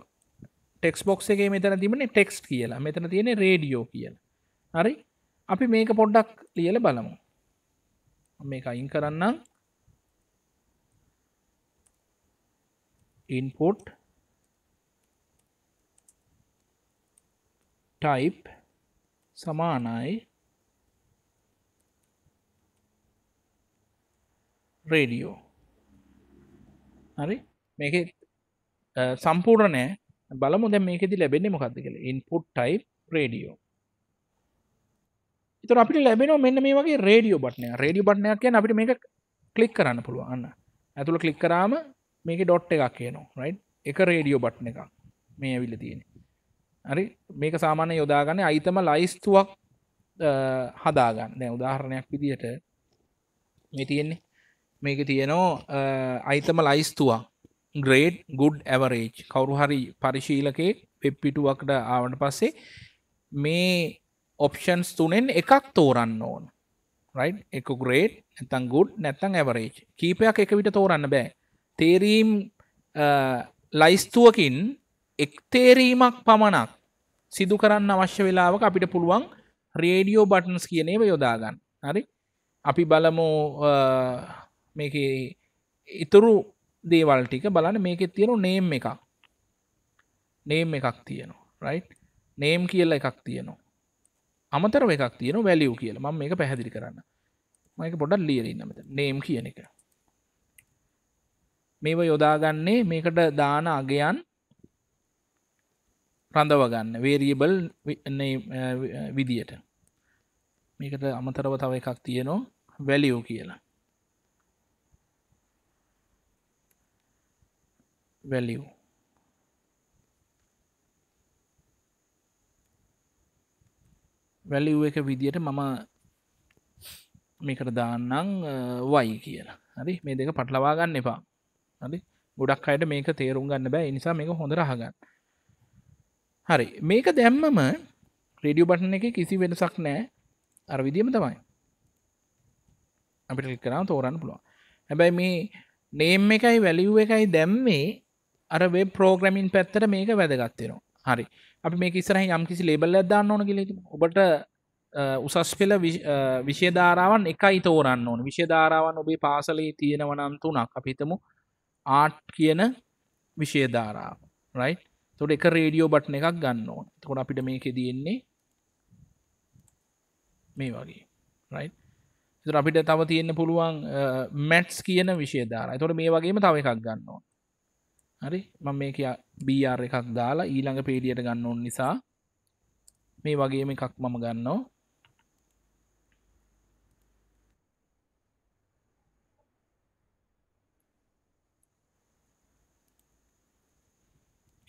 text box එකේ මෙතන තිබන ටෙක්ස් කියලා මෙතන තියෙන රේඩියෝ කියලා හරි අපි මේක පොඩ්ඩක් ලියල බලමු මේක අයින් කරන්නම් input type සමානයි රේඩියෝ හරි මේක සම්පූර්ණනය බලමු දැ මේකෙති ලැබෙන්නේ මොකක්ද කියල ඉන්පුට් ටයි් රේඩියෝ ඉතුර අපි ලැබෙන මෙන්න මේ වගේ රේඩියෝ බටනය රේඩිය බට්නයක් කිය අපිට මේක කලික් කරන්න පුළුවන්න ඇතුළ කලික් කරාම මේක ඩොට් එකක් කියනවා රයි් එක රේඩියෝ බට්න එකක් මේ ඇවිල්ල තියෙන හරි මේක සාමාන්‍ය යොදාගන්න අයිතම ලයිස්තුවක් හදාගන්න දැ උදාහරණයක් විදිහට මේ තියෙන්නේ මේක තියෙනවා අයිතම ලයිස්තුවා ග්‍රේඩ් ගුඩ් ඇවරේජ් කවරු හරි පරිශීලකේ වෙබ්පිටුවක්ට ආවට පස්සේ මේ ඔප්ෂන්ස් තුනෙන් එකක් තෝරන්න ඕන රයි් එක ග්‍රේඩ් නැතන් ගුඩ් නැත්තන් ඇවරේජ් කීපයක් එක විට තෝරන්න බෑ තේරීම් ලයිස්තුවකින් එක්තේරීමක් පමණක් සිදු කරන්න අවශ්‍ය වෙලාවක අපිට පුළුවන් රේඩියෝ බටන්ස් කියනේව යොදාගන්න හරි අපි බලමෝ මේක ඉතුරු දේවල් ටික බලන්න මේක තියෙනු නේම් එකක් නේම් එකක් තියෙනවා රයි් නේම් කියල එකක් තියෙනවා අමතර එකක් තියෙන වැලියූ කියල ම මේක පැහැදිලි කරන්න මක පොඩක් ලියරන්නමත නේම් කියන එක මේව යොදාගන්නේ මේකට දාන අගයන් රඳවගන්න වේරියබල් විදියට මේකට අමතරව තව එකක් තියෙනවා වැලියෝ කියලා වැලියෝ වැලිව් එක විදියට මම මේකට දාන්නම් වයි කියලා හරි මේ දෙක පටලවා ගන්න එපා හරි ගොඩක් අයට මේක තේරුම් ගන්න බෑ නිසා මේක හොඳ රහගන්න හරි මේක දැම්මම රඩියෝ බටන එක කිසි වෙනසක් නෑ අර විදිම තමයි අපිට කරම් තෝරන්න පුළුවන් හැබැයි මේ නේම් එකයි වැලිව් එකයි දැම්මේ අර වෙබ් පෝග්‍රමින් පැත්තට මේක වැදගත්තෙනවා හරි අපි මේ ඉස්සරහ යම් කිසි ලේබල් ඇදදාන්න ඕන කියල ඔබට උසස් පෙළ විෂයධාරාවන් එකයි තෝරන්න ඕන විෂධාරාවන් ඔබේ පාසලේ තියෙනවනම් තුනක් අපිතමු ආට් කියන විෂයධාරාව රයි් තොට එක රේඩියෝ බට්න එකක් ගන්න ඕන තකොට අපිට මේකෙ තියෙන්නේ මේ වගේ රයි් අපිට තව තියෙන්න පුළුවන් මැට්ස් කියන විශේධාරයි තොට මේ වගේම තව එකක් ගන්නවා හරි මං මේක බR එකක් දාලා ඊළඟ පේඩියට ගන්න ඕන්න නිසා මේ වගේම එකක් මම ගන්නවා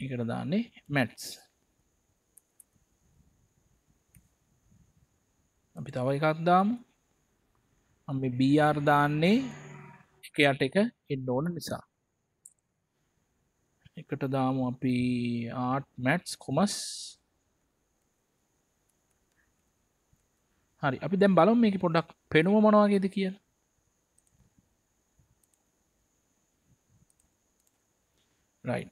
එකට දාන්නේ මැට්ස් අපි තව එකක් දාමු අම බර් දාන්නේ එක යට එක එන්න ඕන නිසා එකට දාමු අපි ආට් මැට්ස් කොමස් හරි අපි දැම් බලම් මේක පොඩක් පෙනුව මොනවාගේද කිය රයි්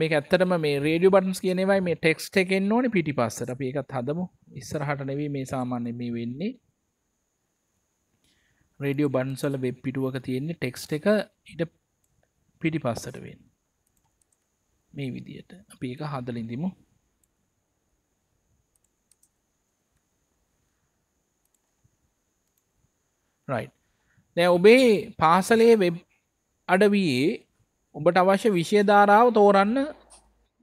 මේ ඇත්තටම මේ රේඩිය බටන්ස් කියනවයි මේ ටෙක්ස්ට එකෙන් ඕන පිටි පස්සට අපි එකත් හදමු ඉස්සරහට නෙවී මේ සාමාන්‍ය මේ වෙන්නේ රේඩියෝ බන්සල වෙබ් පිටුවක තියෙන්නේ ටෙක්ස් එක ඉට පිටි පස්සට වෙන් මේ විදියට අපි එක හදලින්දිමු රයි් ඔබේ පාසලේ වෙබ් අඩවයේ ඔබට අවශ්‍ය විෂයධාරාව තෝරන්න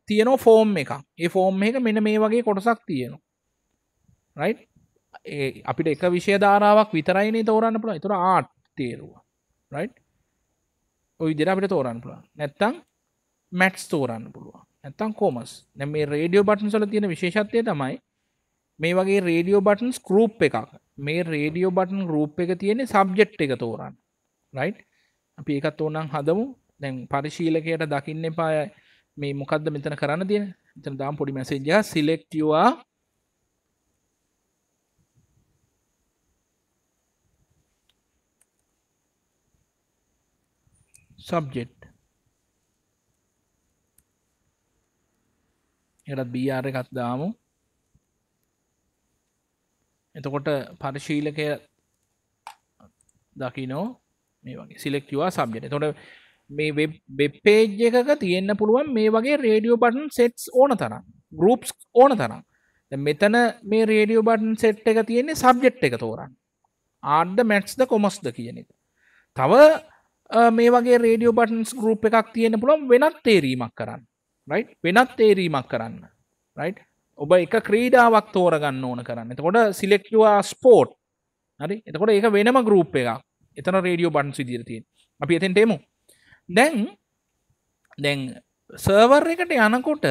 තියෙන ෆෝම් එක ඒ ෆෝම් එක මෙන මේ වගේ කොටසක් තියෙනවා රයි් ඒ අපිට එක විෂයධාරාවක් විතරයිනේ තෝරන්න පුළ තුර ආට් තේරවා රයි් ඔයි දෙර අපිට තෝරන්න පුළා නැත්තං මැට්ස් තෝරන්න පුළුවන් ඇත්තම් කෝමස් නැ මේ රේඩියෝ බටන් සල තියෙන විශේෂත්වය තමයි මේ වගේ රේඩියෝ බටන් ස්කරූප් එකක් මේ රේඩියෝ බටන් රූප් එක තියෙන සබ්ජෙට් එක තෝරන්න රයි් අපි එකත් ඕනම් හදමු දැන් පරිශීලකයට දකින්න එපාය මේ මොකක්ද මෙතන කරන්න තියෙන එතන දාම් පොඩි මැසේජ් එක select your subject ඒකට BR එකක් දාමු එතකොට පරිශීලකය දකිනෝ මේ වගේ select your subject එතකොට මේ වෙබ්පේජ් එකක තියෙන්න්න පුළුවන් මේ වගේ රේඩියෝ බටන් සෙට්ස් ඕන තරම් ගරුප්ස් ඕන තරම් මෙතන මේ රේඩියෝ බටන් සෙට් එක තියෙන්නේ සබ්ජෙට් එක තෝරන්න ආඩ්ද මැට්ස්ද කොමස්ද කියන එක තව මේ වගේ රේඩියෝ බටන්ස් ගරුප් එකක් තියෙන පුළොන් වෙනත් තේරීමක් කරන්න රයි් වෙනත් තේරීමක් කරන්න රයි් ඔබ එක ක්‍රීඩාවක් තෝරගන්න ඕන කරන්න එතකොට සිලෙක්ටවා ස්පෝට් හරි එතකොට ඒ වෙනම ගරුප් එක එතන රේඩියෝ බටන් සිදිරතියෙන් අපි එතෙන්ටේමු දැන් දැන් සර්වර් එකට යනකොට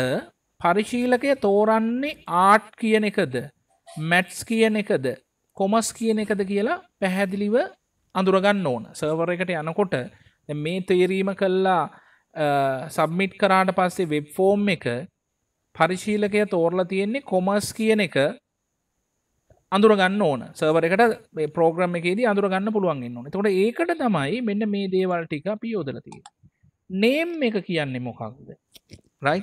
පරිශීලකය තෝරන්නේ ආට් කියන එකද මැට්ස් කියන එකද කොමස් කියන එකද කියලා පැහැදිලිව අඳුරගන්න ඕන සර්වර එකට යනකොට මේ තේරීම කල්ලා සබ්මිට් කරාට පස්සේ වෙබ්ෆෝම් එක පරිශීලකය තෝරලා තියෙන්නේ කොමස් කියන එක අඳුරගන්න ඕන සවරකට පෝග්‍රම එකේද අඳුරගන්න පුළුවන් න්න තොට ඒකට තමයි මෙන්න මේ දේවල් ටික අපි යෝදලතිය නේම් එක කියන්නේ මොකක්ද රයි්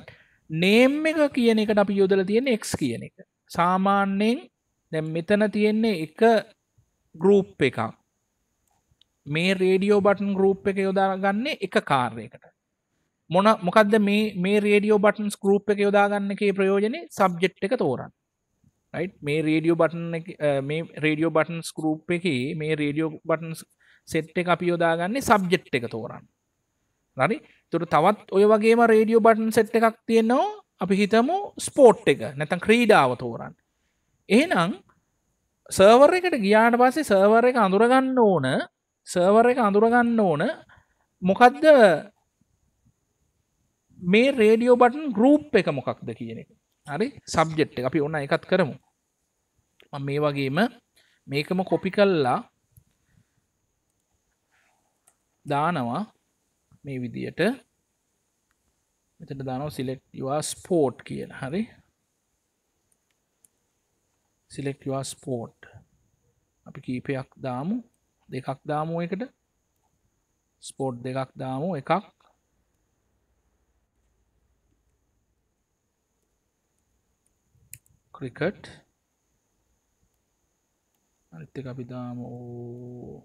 නේම් එක කියන එකට අපි යොදල තියෙන එක් කියන එක සාමාන්‍යයෙන් දැම් මෙතන තියෙන්නේ එක ගරූප් එකක් මේ රේඩියෝ බටන් ගරූප් එක යොදාගන්න එක කාර්යකට මොන මොකක්ද මේ මේ රේඩියෝ බටන් ස්කරූප් එක යොදාගන්න එක ප්‍රයෝජනය සබ්ජෙට් එක තෝරන්න මේ රේඩියෝ බටන eh, මේ රේඩියෝ බටන් ස්කරූප් එක මේ රේඩියෝ බටන් සෙට් එක අපි යොදාගන්නේ සබ්ජෙට් එක තෝරන්න රරි තුර තවත් ඔය වගේම රේඩියෝ බටන් සෙට් එකක් තියෙනවා අපි හිතමු ස්පෝට් එක නැතන් ක්‍රීඩාව තෝරන්න එහෙනම් සර්වර් එකට ගියාට පස්සේ සර්වර් එක අඳුරගන්න ඕන සර්වර් එක අඳුරගන්න ඕන මොකක්ද මේ රේඩියෝ බටන් ගරූප් එක මොකක්ද කියන එක හරි සබ්ජෙට් අපි ඔන්න එකත් කරමු මේ වගේම මේකම කොපි කල්ලා දානවා මේ විදියට මෙතට දානව සිලෙක්වා ස්පෝට් කියන හරි සිලෙක්වා ස්පෝට් අපි කීපයක් දාමු දෙකක් දාමුව එකට ස්පෝට් දෙකක් දාමු එකක් ක්‍රිකට් අනිත් එක අපි දාම ඕ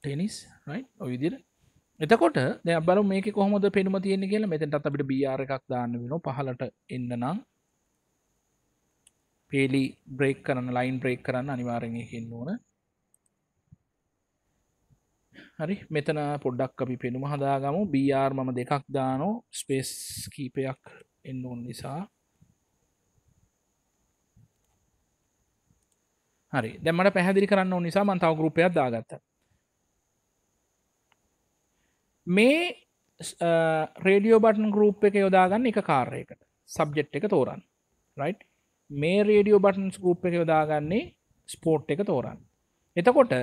ටෙනිස් රයි් ඔවිදිර එතකොට දැබල මේක කොහොමද පෙනුම තියෙන කියලා මෙතැට අපිට බියාර එකක් දාන්න වෙන පහලට එන්න නම් පේලි බ්‍රේක් කරන්න ලයින් බ්‍රේක් කරන්න අනිවාරෙන් එකෙන් ඕන හරි මෙතන පොඩ්ඩක් අපි පෙනුම හදාගමු බR මම දෙකක් දානෝ ස්පේස් කීපයක් එන්න ඕන් නිසා හරි දැමට පැහැදිි කරන්න නිසා මන්තාව ගරුපයක් දාගත්ත මේ රේඩියෝ බටන් ගරුප් එක යොදාගන්න එක කාර්යකට සබ්ජෙට් එක තෝරන් රයි් මේ රේඩියෝ බටන් ගරුප් එක යොදාගන්නේ ස්පෝට් එක තෝරන් එතකොට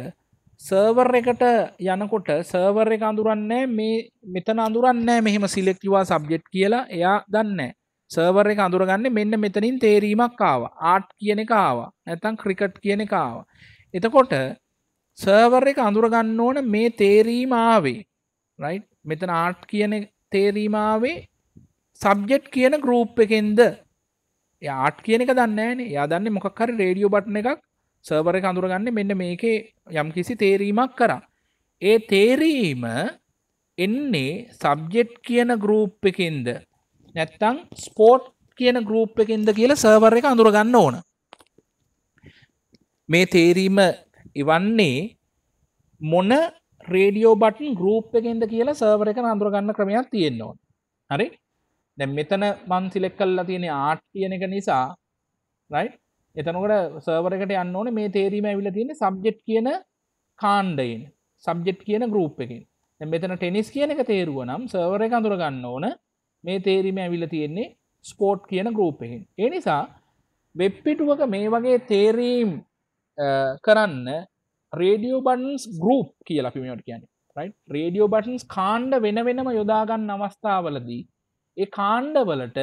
සර්වර් එකට යනකොට සර්වර් එක අඳුරන්නේ මේ මෙතන අඳුරන්නේ මෙහෙම සිලෙක්ටවා සබ්ජෙට් කියලා එයා දන්නේ සර්වර් එක අඳුරගන්නේ මෙන්න මෙතනින් තේරීමක් ආව ආට් කියන එක ආවා නැත්තම් ක්‍රිකට් කියන එක ආවා එතකොට සර්වර් එක අඳුරගන්න ඕන මේ තේරීම ආවේ රයිට් මෙතන ආට් කියන තේරීම ආවේ සබ්ජෙක්ට් කියන ගෲප් එකෙන්ද ආට් කියන එක දන්නේ නෑනේ එයා දන්නේ මොකක් හරි රේඩියෝ බටන් එකක් සර්වර් එක අඳුරගන්නේ මෙන්න මේකේ යම්කිසි තේරීමක් කරා ඒ තේරීම එන්නේ සබ්ජෙට් කියන ගෲප් එකෙන්ද නැත්තං ස්පෝට් කියන ගරුප් එකෙන්ද කියල සර්වර් එක අඳුරගන්න ඕන මේ තේරීම ඉවන්නේ මොන රේඩියෝ බටන් ගරුප් එකෙන්ද කියලා සර්වර එක අඳුරගන්න ක්‍රමයක් තියෙන්නවා හරි දැ මෙතන මන්සිලෙක් කල්ලා තියෙන ආට් කියන එක නිසා රයි එතනකට සර්වරකට යන්න ඕන මේ තේරීම ඇවිල තියෙන සබ්ජෙට් කියන කාණ්ඩයින් සබ්ජෙට් කියන ගරුප් එකින් මෙතන ටෙනිස් කියන එක තේරුව නම් සර්වර එක අඳුරගන්න ඕන මේ තේරීම ඇවිල්ල තියෙන්නේ ස්පෝට් කියන ගරූපයහින්. එනිසා වෙබ්පිටුවක මේ වගේ තේරීම් කරන්න රේඩියෝ බන්ස් ගරප් කියල පිමිට කියන රේඩියෝ බටන්ස් කාණ්ඩ වෙන වෙනම යොදාගන්න අවස්ථාවලදී ඒ කාණ්ඩවලට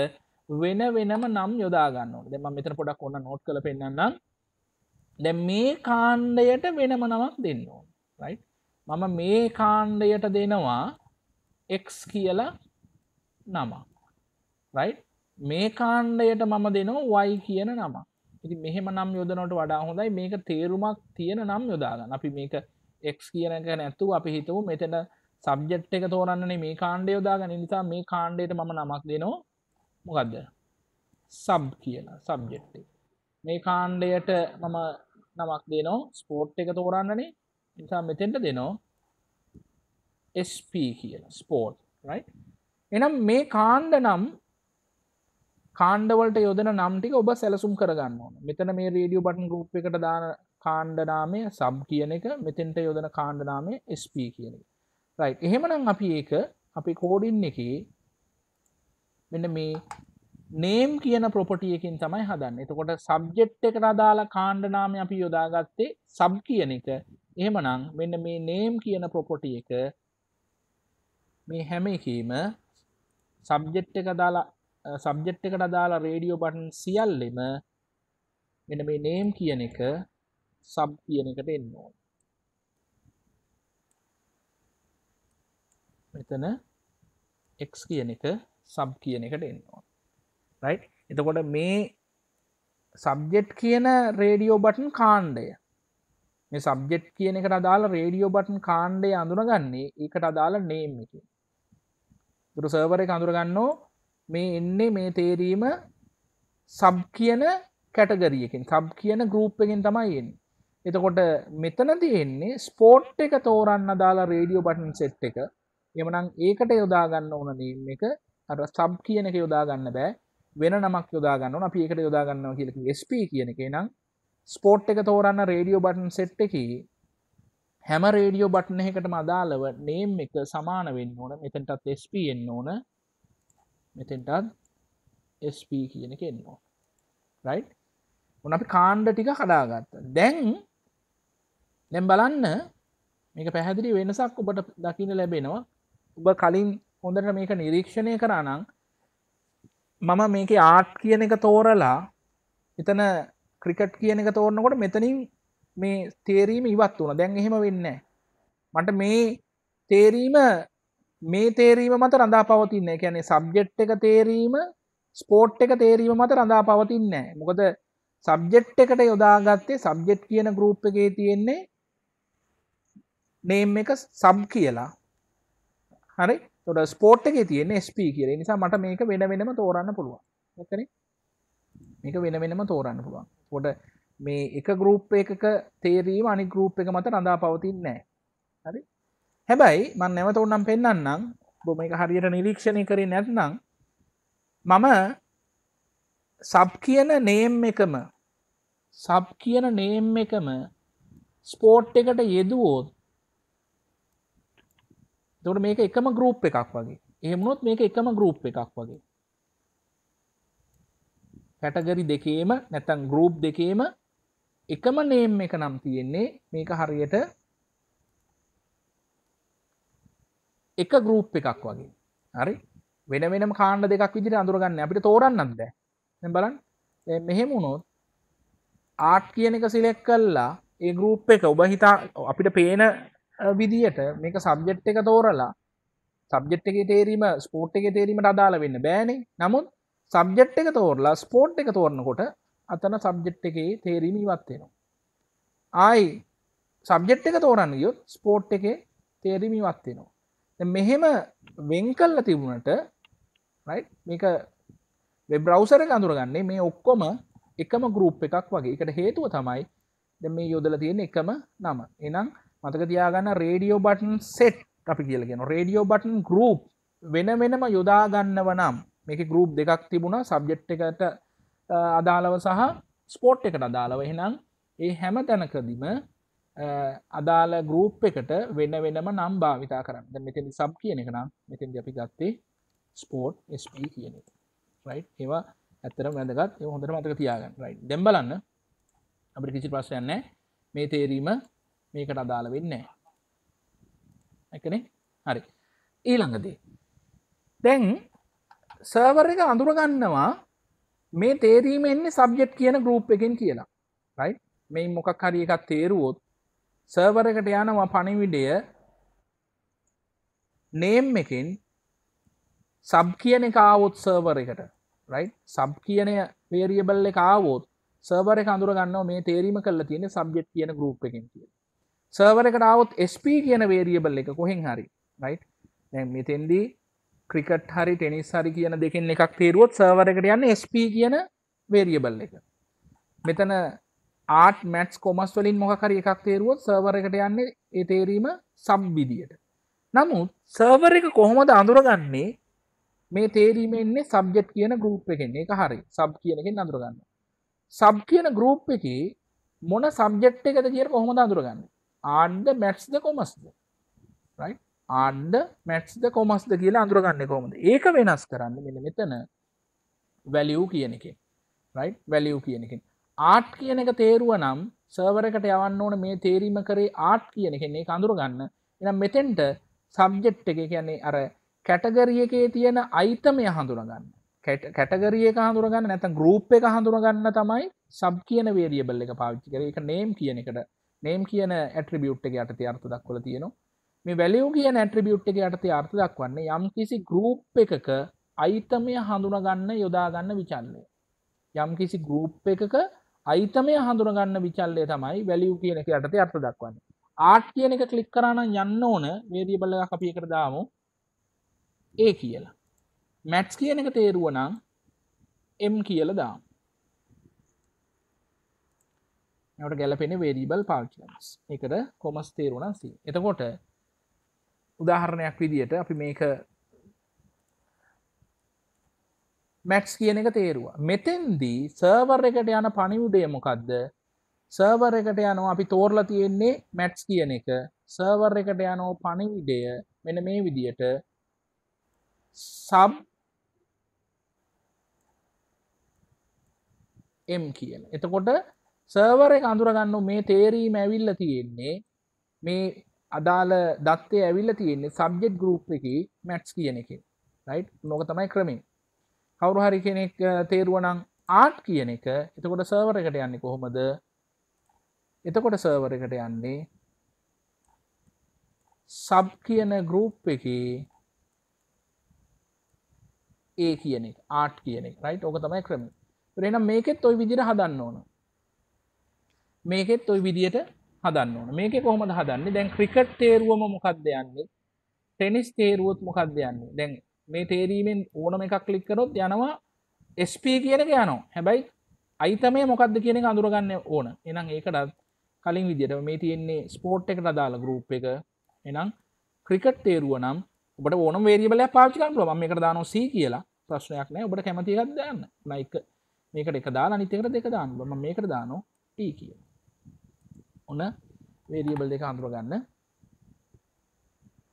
වෙන වෙනම නම් යොදාගන්න දෙම මෙතර පොඩක් ඔන්න නෝට් කළ පෙන්න්නම් දැ මේ කාණ්ඩයට වෙනම නමක් දෙන්න ඕන් මම මේ කාණ්ඩයට දෙනවා එක් කියලා නමක් රයි් මේ කාණ්ඩයට මම දෙනවා වයි කියන නම ඉති මෙහෙම නම් යොදනොට වඩා හොඳයි මේක තේරුමක් තියෙන නම් යොදාගන්න අපි මේක එක් කියනක නැත්තු අපි හිතවූ මෙතට සබ්ජෙට් එක තෝරන්නේ මේ කාණ්ඩය යොදාගන නිසා මේ කාණ්ඩයට මම නමක් දෙනවා මොකක්ද සබ් කියන සබ්ජෙට් මේ කාණ්ඩයට මම නමක් දෙනෝ ස්පෝට් එක තෝරන්නනේ නිසා මෙතෙන්ට දෙනෝ SP කියන ස්පෝට් රයිට් එනම් මේ කාණ්ඩ නම් කාණ්ඩවලට යොදන නම්ටික ඔබ සැලසුම් කරගන්න ඕන මෙතන මේ රේඩියෝ බටන් ගුප් එකට දාන කාණ්ඩනාමය සම් කියන එක මෙතෙන්ට යොදන කාණ්ඩනාමය ස්ප කියන එක රයි් එහෙමනම් අපි ඒක අපි කෝඩින් එක මෙන්න මේ නේම් කියන ප්‍රොපටියකින් තමයි හදන්න එතකොට සබ්ජෙට් එකට අදාලා කාණ්ඩනාම අපි යොදාගත්තේ සබ් කියන එක එහෙමනම් මෙන්න මේ නේම් කියන ප්‍රොපොටි එක මේ හැම එකීම සබ්ජෙට් එක දාලා සබ්ජෙට් එකට දාලා රේඩියෝ බටන් සියල්ලෙම මෙන මේ නේම් කියන එක සබ් කියන එකට එන්න ඕන මෙතන x කියන එක සබ් කියන එකට එන්න ඕන රයිට් එතකොට මේ සබ්ජෙට් කියන රේඩියෝ බටන් කාණ්ඩය මේ සබ්ජෙට් කියන එකට අදාළ රේඩියෝ බටන් කාණ්ඩය අඳුනගන්නේ ඒකට අදාළ නේම් එක දුර සර්වර එක අඳුරගන්නෝ මේ එන්නේ මේ තේරීම සබ් කියන කැටගරියකින් සබ් කියන ගරුප් එකෙන් තමයි එන්නේ. එතකොට මෙතන තියෙන්නේ ස්පෝට් එක තෝරන්න දාලා රේඩියෝ බටන් සෙට් එක. එමනම් ඒකට යොදාගන්න ඕන නේම් එක අර සබ් කියන එක යොදාගන්න බෑ. වෙන නමක් යොදාගන්න ඕන අපි ඒකට යොදාගන්නවා කියලා කිව්වේ SP කියන එකේ නම් ස්පෝට් එක තෝරන්න රේඩියෝ බටන් සෙට් එකේ හැම රේඩියෝ බට්න එකකටම අදාළව නේම් එක සමාන වෙන්න ඕන මෙතැන්ටත් SP එන්න ඕන මෙතෙන්ටත් SP කියන එක එන්න ඕන රයි් උන අපි කාණ්ඩ ටික කඩාගත්ත දැන් දැම් බලන්න මේක පැහැදිලි වෙනසක් ඔබට දකින ලැබෙනවා ඔබ කලින් හොඳට මේක නිරීක්ෂණය කරනම් මම මේක ආට් කියන එක තෝරලා එතන ක්‍රිකට් කියන එක තෝරනකොට මෙතනින් මේ තේරීම ඉවත් වුණ දැන් එහෙම වෙන්න මට මේ තේරීම මේ තේරීම මත රඳා පවතින්න කැනෙ සබ්ජෙට් එක තේරීම ස්පෝට් එක තේරීම මත රඳා පවතින්න මොකද සබ්ජෙට් එකට යොදාගත්තේ සබ්ජෙට් කියන ගරුප් එකේ තියෙන්නේ නේම් එක සබ් කියලා හරි තොට ස්පෝට් එක තියෙන්නේ ස්ප කිය නිසා මට මේක වෙන වෙනම තෝරන්න පුළුවන් මේක වෙන වෙනම තෝරන්න පුළුවන් ොට මේ එක ගරුප් එකක තේරීම අනි ගරුප් එක මත රඳා පවතින් නෑ හරි හැබැයි මන් නැවත උන්නම් පෙන්න්නම් බොම එක හරියට නිරීක්ෂණය කරේ නැත්නම් මම සබ් කියන නේම් එකම සබ් කියන නේම් එකම ස්පෝට් එකට යෙදුවෝත් තොට මේක එකම ගරුප් එකක් වගේ එහමුණොත් මේක එකම ගරුප් එකක් වගේ කැටගරි දෙකේම නැතන් ගරුප් දෙකේම එකම නේම් එක නම් තියෙන්නේ මේක හරියට එක ගරුප් එකක් වගේ හරි වෙන වෙනම කාණ්ඩ දෙකක් විදිට අඳුරගන්න අපිට තෝරන්නන්ද බලන් මෙහෙම වුණොත් ආට් කියන එක සිලෙක් කල්ලා ඒ ගරුප් එක ඔබ හිතා අපිට පේන විදියට මේක සබ්ජෙට් එක තෝරලා සබ්ජෙට් එක තේරීම ස්පෝට් එක තේරීමට අදාල වෙන්න බෑනේ නමුත් සබ්ජෙට් එක තෝරලා ස්පෝට් එක තෝරනකොට අතන සබ්ජෙට් එකේ තේරීම ඉවත්වෙනවා ආයි සබ්ජෙට් එක තෝරන්න යොත් ස්පෝට් එකේ තේරීම ඉවත්වෙනවා මෙහෙම වෙන් කල්ල තිබුණට මේක වෙබ්‍රවසර අඳුරගන්නේ මේ ඔක්කොම එකම ගරුප් එකක් වගේ එකට හේතුව තමයි ද මේ යොදල තියෙන එකම නම එනම් මතක තියාගන්න රේඩියෝ බටන් සෙට් අපි කියලගෙන රේඩියෝ බටන් ගරුප් වෙන වෙනම යොදාගන්නව නම් මේක ගරුප් දෙකක් තිබුණා සබ්ජෙට් එකට අදාළව සහ ස්පෝට් එකට අදාළව එහෙනම් ඒ හැම තැනකදිම අදාළ ගරූප් එකට වෙන වෙනම නම් භාවිතා කරන්න මෙතිනි සබ් කියන එක නම් මෙතින් අපි ගත්තේ ස්පෝට් ස්ප කියන රයි් ඒවා ඇත්තර වැදගත් ඒ හොඳට මතක තියාගන්න රයි දෙම්බලන්න අපට කිසි ප්‍රශ්යන්න මේ තේරීම මේකට අදාළ වෙන්නේ එකනේ හරි ඊළඟදී දැන් සර්වර් එක අඳුරගන්නවා මේ තේරීම එන්නේ සබ්ජෙට් කියන ගරුප් එකෙන් කියලා රයි මේ මොකක් හරි එකත් තේරුවොත් සර්වර එකට යනවා පණිවිඩය නේම් එකින් සබ් කියන එක ආවොත් සර්වර එකට රයි සබ් කියන වේරියබල් එක ආවොත් සර්වර එක අඳුර ගන්නවා මේ තේරීම කරලා තියෙන සබ්ජෙට් කියන ගරුප් එකෙන් කියලා සර්වර එකට ආවොත් SP කියන වේරියබල් එක කොහෙන් හරි රයිට් දැන් මෙතෙන්දී ක්‍රිකට් හරි ටෙනිස් හරි කියන දෙකෙන් එකක් තේරුවොත් සර්වරකට යන්න SP කියන වේරියබල් එක මෙතන ආට මැට්ස් කොමස් වලින් මොහකරි එකක් තේරුවොත් සර්වරකට යන්න ඒ තේරීම සම්විදියට නමුත් සර්වර එක කොහොමද අඳුරගන්නේ මේ තේරීමෙන්නේ සබ්ජෙට් කියන ගරුප් එකෙන් එක හරි සබ් කියනකින් අඳුරගන්න සබ් කියන ගරුප් එක මොන සබ්ජෙට් එකද කිය කොහොමද අඳුරගන්න ආන්ද මැට්ස්ද කොමස්ද රයිට් ආණ්ඩ මැට්ස්ද කොමස්ද කියලා අඳුරගන්න කොමද ඒක වෙනස් කරන්න මෙ මෙතන වැලියූ කියන එක රයි් වැලියූ කියනකින් ආට් කියන එක තේරුව නම් සර්වරකට යවන්න ඕන මේ තේරීම කරේ ආට් කියන එකෙන්නේ අඳුරගන්න එනම් මෙතෙන්ට සබ්ජෙට් එක කියන්නේ අර කැටගරිය එකේ තියෙන අයිතමය හඳුරගන්න කැටගරිය හඳුරගන්න නැත ගරුප් එක හඳුරගන්න තමයි සබ් කියන වේරියබල් එක පාවිච්චි කර එක නේම් කියන එකට නේම් කියන ඇට්‍රිබියුට් එක යට අර්ථ දක්වල තියෙනවා මේ වැලියෝ කිය නැට්‍රිබියුට් එක යටතේ අර්ථ දක්වන්නේ යම් කිසි ගරුප් එකක අයිතමය හඳුනගන්න යොදාගන්න විචල්ලය. යම් කිසි ගරුප් එකක අයිතමය හඳුනගන්න විචල්ලය තමයි වැලියු කියන එක යටතේ අර්ථ දක්වන්න. ආට් කියන එක කලික් කරන්න යන්න ඕන වේදියබල්ල කපිය කරදාමු ඒ කියලා. මැට්ස් කියන එක තේරුවනම් එම් කියල දාම්. ට ගැලපෙන වේරීබල් පාචිලස් එකට කොමස් තේරුණන්සි එතකොට උදාහරණයක් විදියට අපි මේක මැට්ස් කියන එක තේරුවා මෙතෙන්දී සර්වර් එකට යන පණිවුඩය මොකක්ද සර්වර් එකට යනවා අපි තෝරලා තියෙන්නේ මැට්ස් කියන එක සර්වර් එකට යනෝ පණිවිඩය මෙන මේ විදියට සබ් එම් කියන එතකොට සර්වර එක අඳුරගන්න මේ තේරීම ඇවිල්ල තියෙන්නේ මේ අදාළ දත්තය ඇවිල්ල තියෙන්නේ සබ්ජෙට් ගරුප් එක මැට්ස් කියන එක රයි් නොක තමයි ක්‍රමින් කවරු හරි කෙනෙක් තේරුවනං ආට් කියන එක එතකොට සර්වර එකට යන්නේ කොහොමද එතකොට සර්වර එකට යන්නේ සබ් කියන ගරුප් එක ඒ කියන ආට් කියන රයි් ඕක තමයි ක්‍රම එනම් මේකෙත් ඔයි විදිර හදන්න ඕන මේකෙත් ඔයි විදියට හදන්න ඕන මේක කොහොමද හදන්නේ දැන් ක්‍රිකට් තේරුවම මොකක්ද යන්නේ ටෙනිස් තේරුවොත් මොකක්ද යන්නේ දැන් මේ තේරීමෙන් ඕනම එකක් ක්ලික් කරොත් යනවා SP කියන එක යනවා හැබැයි අයිතමේ මොකක්ද කියන එක අඳුරගන්න ඕන එනම් ඒකටත් කලින් විදියට මේ තියෙන්නේ ස්පෝට් එකට අදාළ ගරුප් එක එනම් ක්‍රිකට් තේරුව නම් ඔබට ඕන වේරියබල පාචිකන් පුළුවන් මම එකට දානවා C කියලා ප්‍රශ්නයක් නැහැ ඔබට කැමති එකක් දාන්න නයික මේකට එක දාලා අනිත් එකට දෙක දාන්න මම මේකට දානවා T e කියලා ඔන වේරියබල් දෙක අඳුරගන්න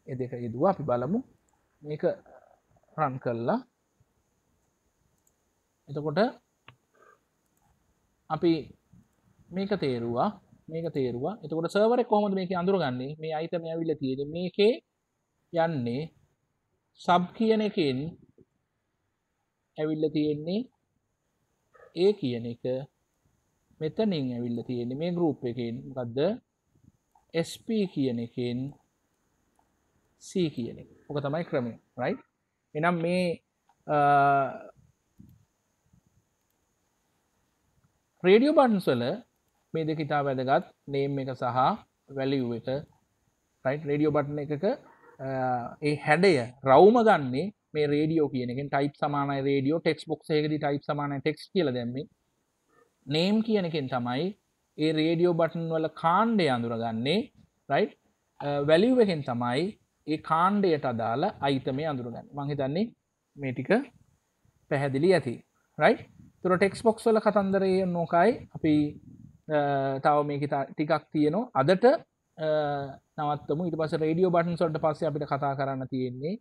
එ දෙක යෙදවා අපි බලමු මේක රන් කරලා එතකොට අපි මේක තේරුවා මේක තේරුවා එතකොට සර්වර කොහොමද මේක අඳුරගන්නේ මේ අයිතම ඇවිල්ල තියෙද මේකේ යන්නේ සබ් කියන එකෙන් ඇවිල්ල තියෙන්නේ ඒ කියන එක මෙතනින් ඇවිල්ල තියෙන මේ ගරුප් එකෙන් ගදද SP කියන එකෙන් C කියන එක ඕක තමයි ක්‍රමය රයි එනම් මේ රේඩියෝ බන්සල මේ දෙක ඉතා වැදගත් නේම් එක සහ වැලිව් එක රයි් රේඩියෝ බටන එකක ඒ හැඩය රවම ගන්නේ මේ රේඩියෝ කියනෙන් ටයිප් සමාන රේඩියෝ ටෙක්ස් බොක් ඒකදි ටයිප් සමාන ටෙක්ස් කියල දැම්මේ නේම් කියනකින් තමයි ඒ රේඩියෝ බටන් වල කාණ්ඩය අඳුරගන්නේ රයි් වැලිවෙහෙන් uh, තමයි ඒ කාණ්ඩයට අදාළ අයිතමය අඳුරගන්න මහිතන්නේ මේටික පැහැදිලි ඇති රයි් තුර ටෙක්ස් බොක්ස් වල කතන්දරය නෝකයි අපි uh, තව මේක ටිකක් තියෙනවා අදට නවත්තම ඉට පස රඩියෝ බටන් සොල්ට පස්ස අපිට කතා කරන්න තියෙන්නේ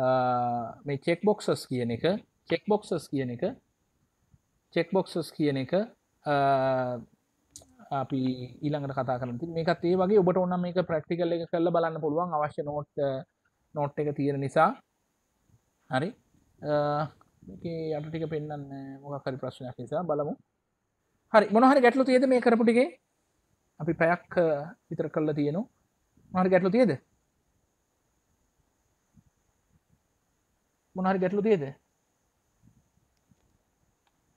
uh, මේ චෙක් බොක්සස් කියන එක චෙක් බොක්සස් කියන එක චෙක් බොක්සස් කියන එක අපි ඊළඟට කතා කරති මේකත් ඒ වගේ ඔබට ඔන්න මේක ප්‍රක්ටිකල් එක කරල බලන්න පුළුවන් අවශ්‍ය නෝට් නෝට් එක තියෙන නිසා හරි යට ටික පෙන්න්න මොකකරි ප්‍රශ්නයක් නිසා බලමු හරි මොනහරි ගැටලු තියද මේ කරපුටිගේ අපි පැයක් විතර කල්ල තියනු මහරි ගැටලු තියද මොනහරි ගැටලු තියද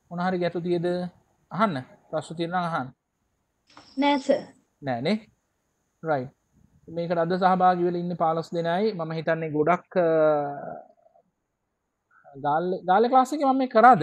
මොනහරි ගැටලු තියද අහන්න ප්‍රශ්න තියෙනවා අහන්න නෑ සර් නෑනේ රයිට් මේකට අද සහභාගී වෙලා ඉන්නේ 15 දෙනයි මම හිතන්නේ ගොඩක් ගාල්ලේ ගාල්ලේ ක්ලාස් එකේ මම මේ කරාද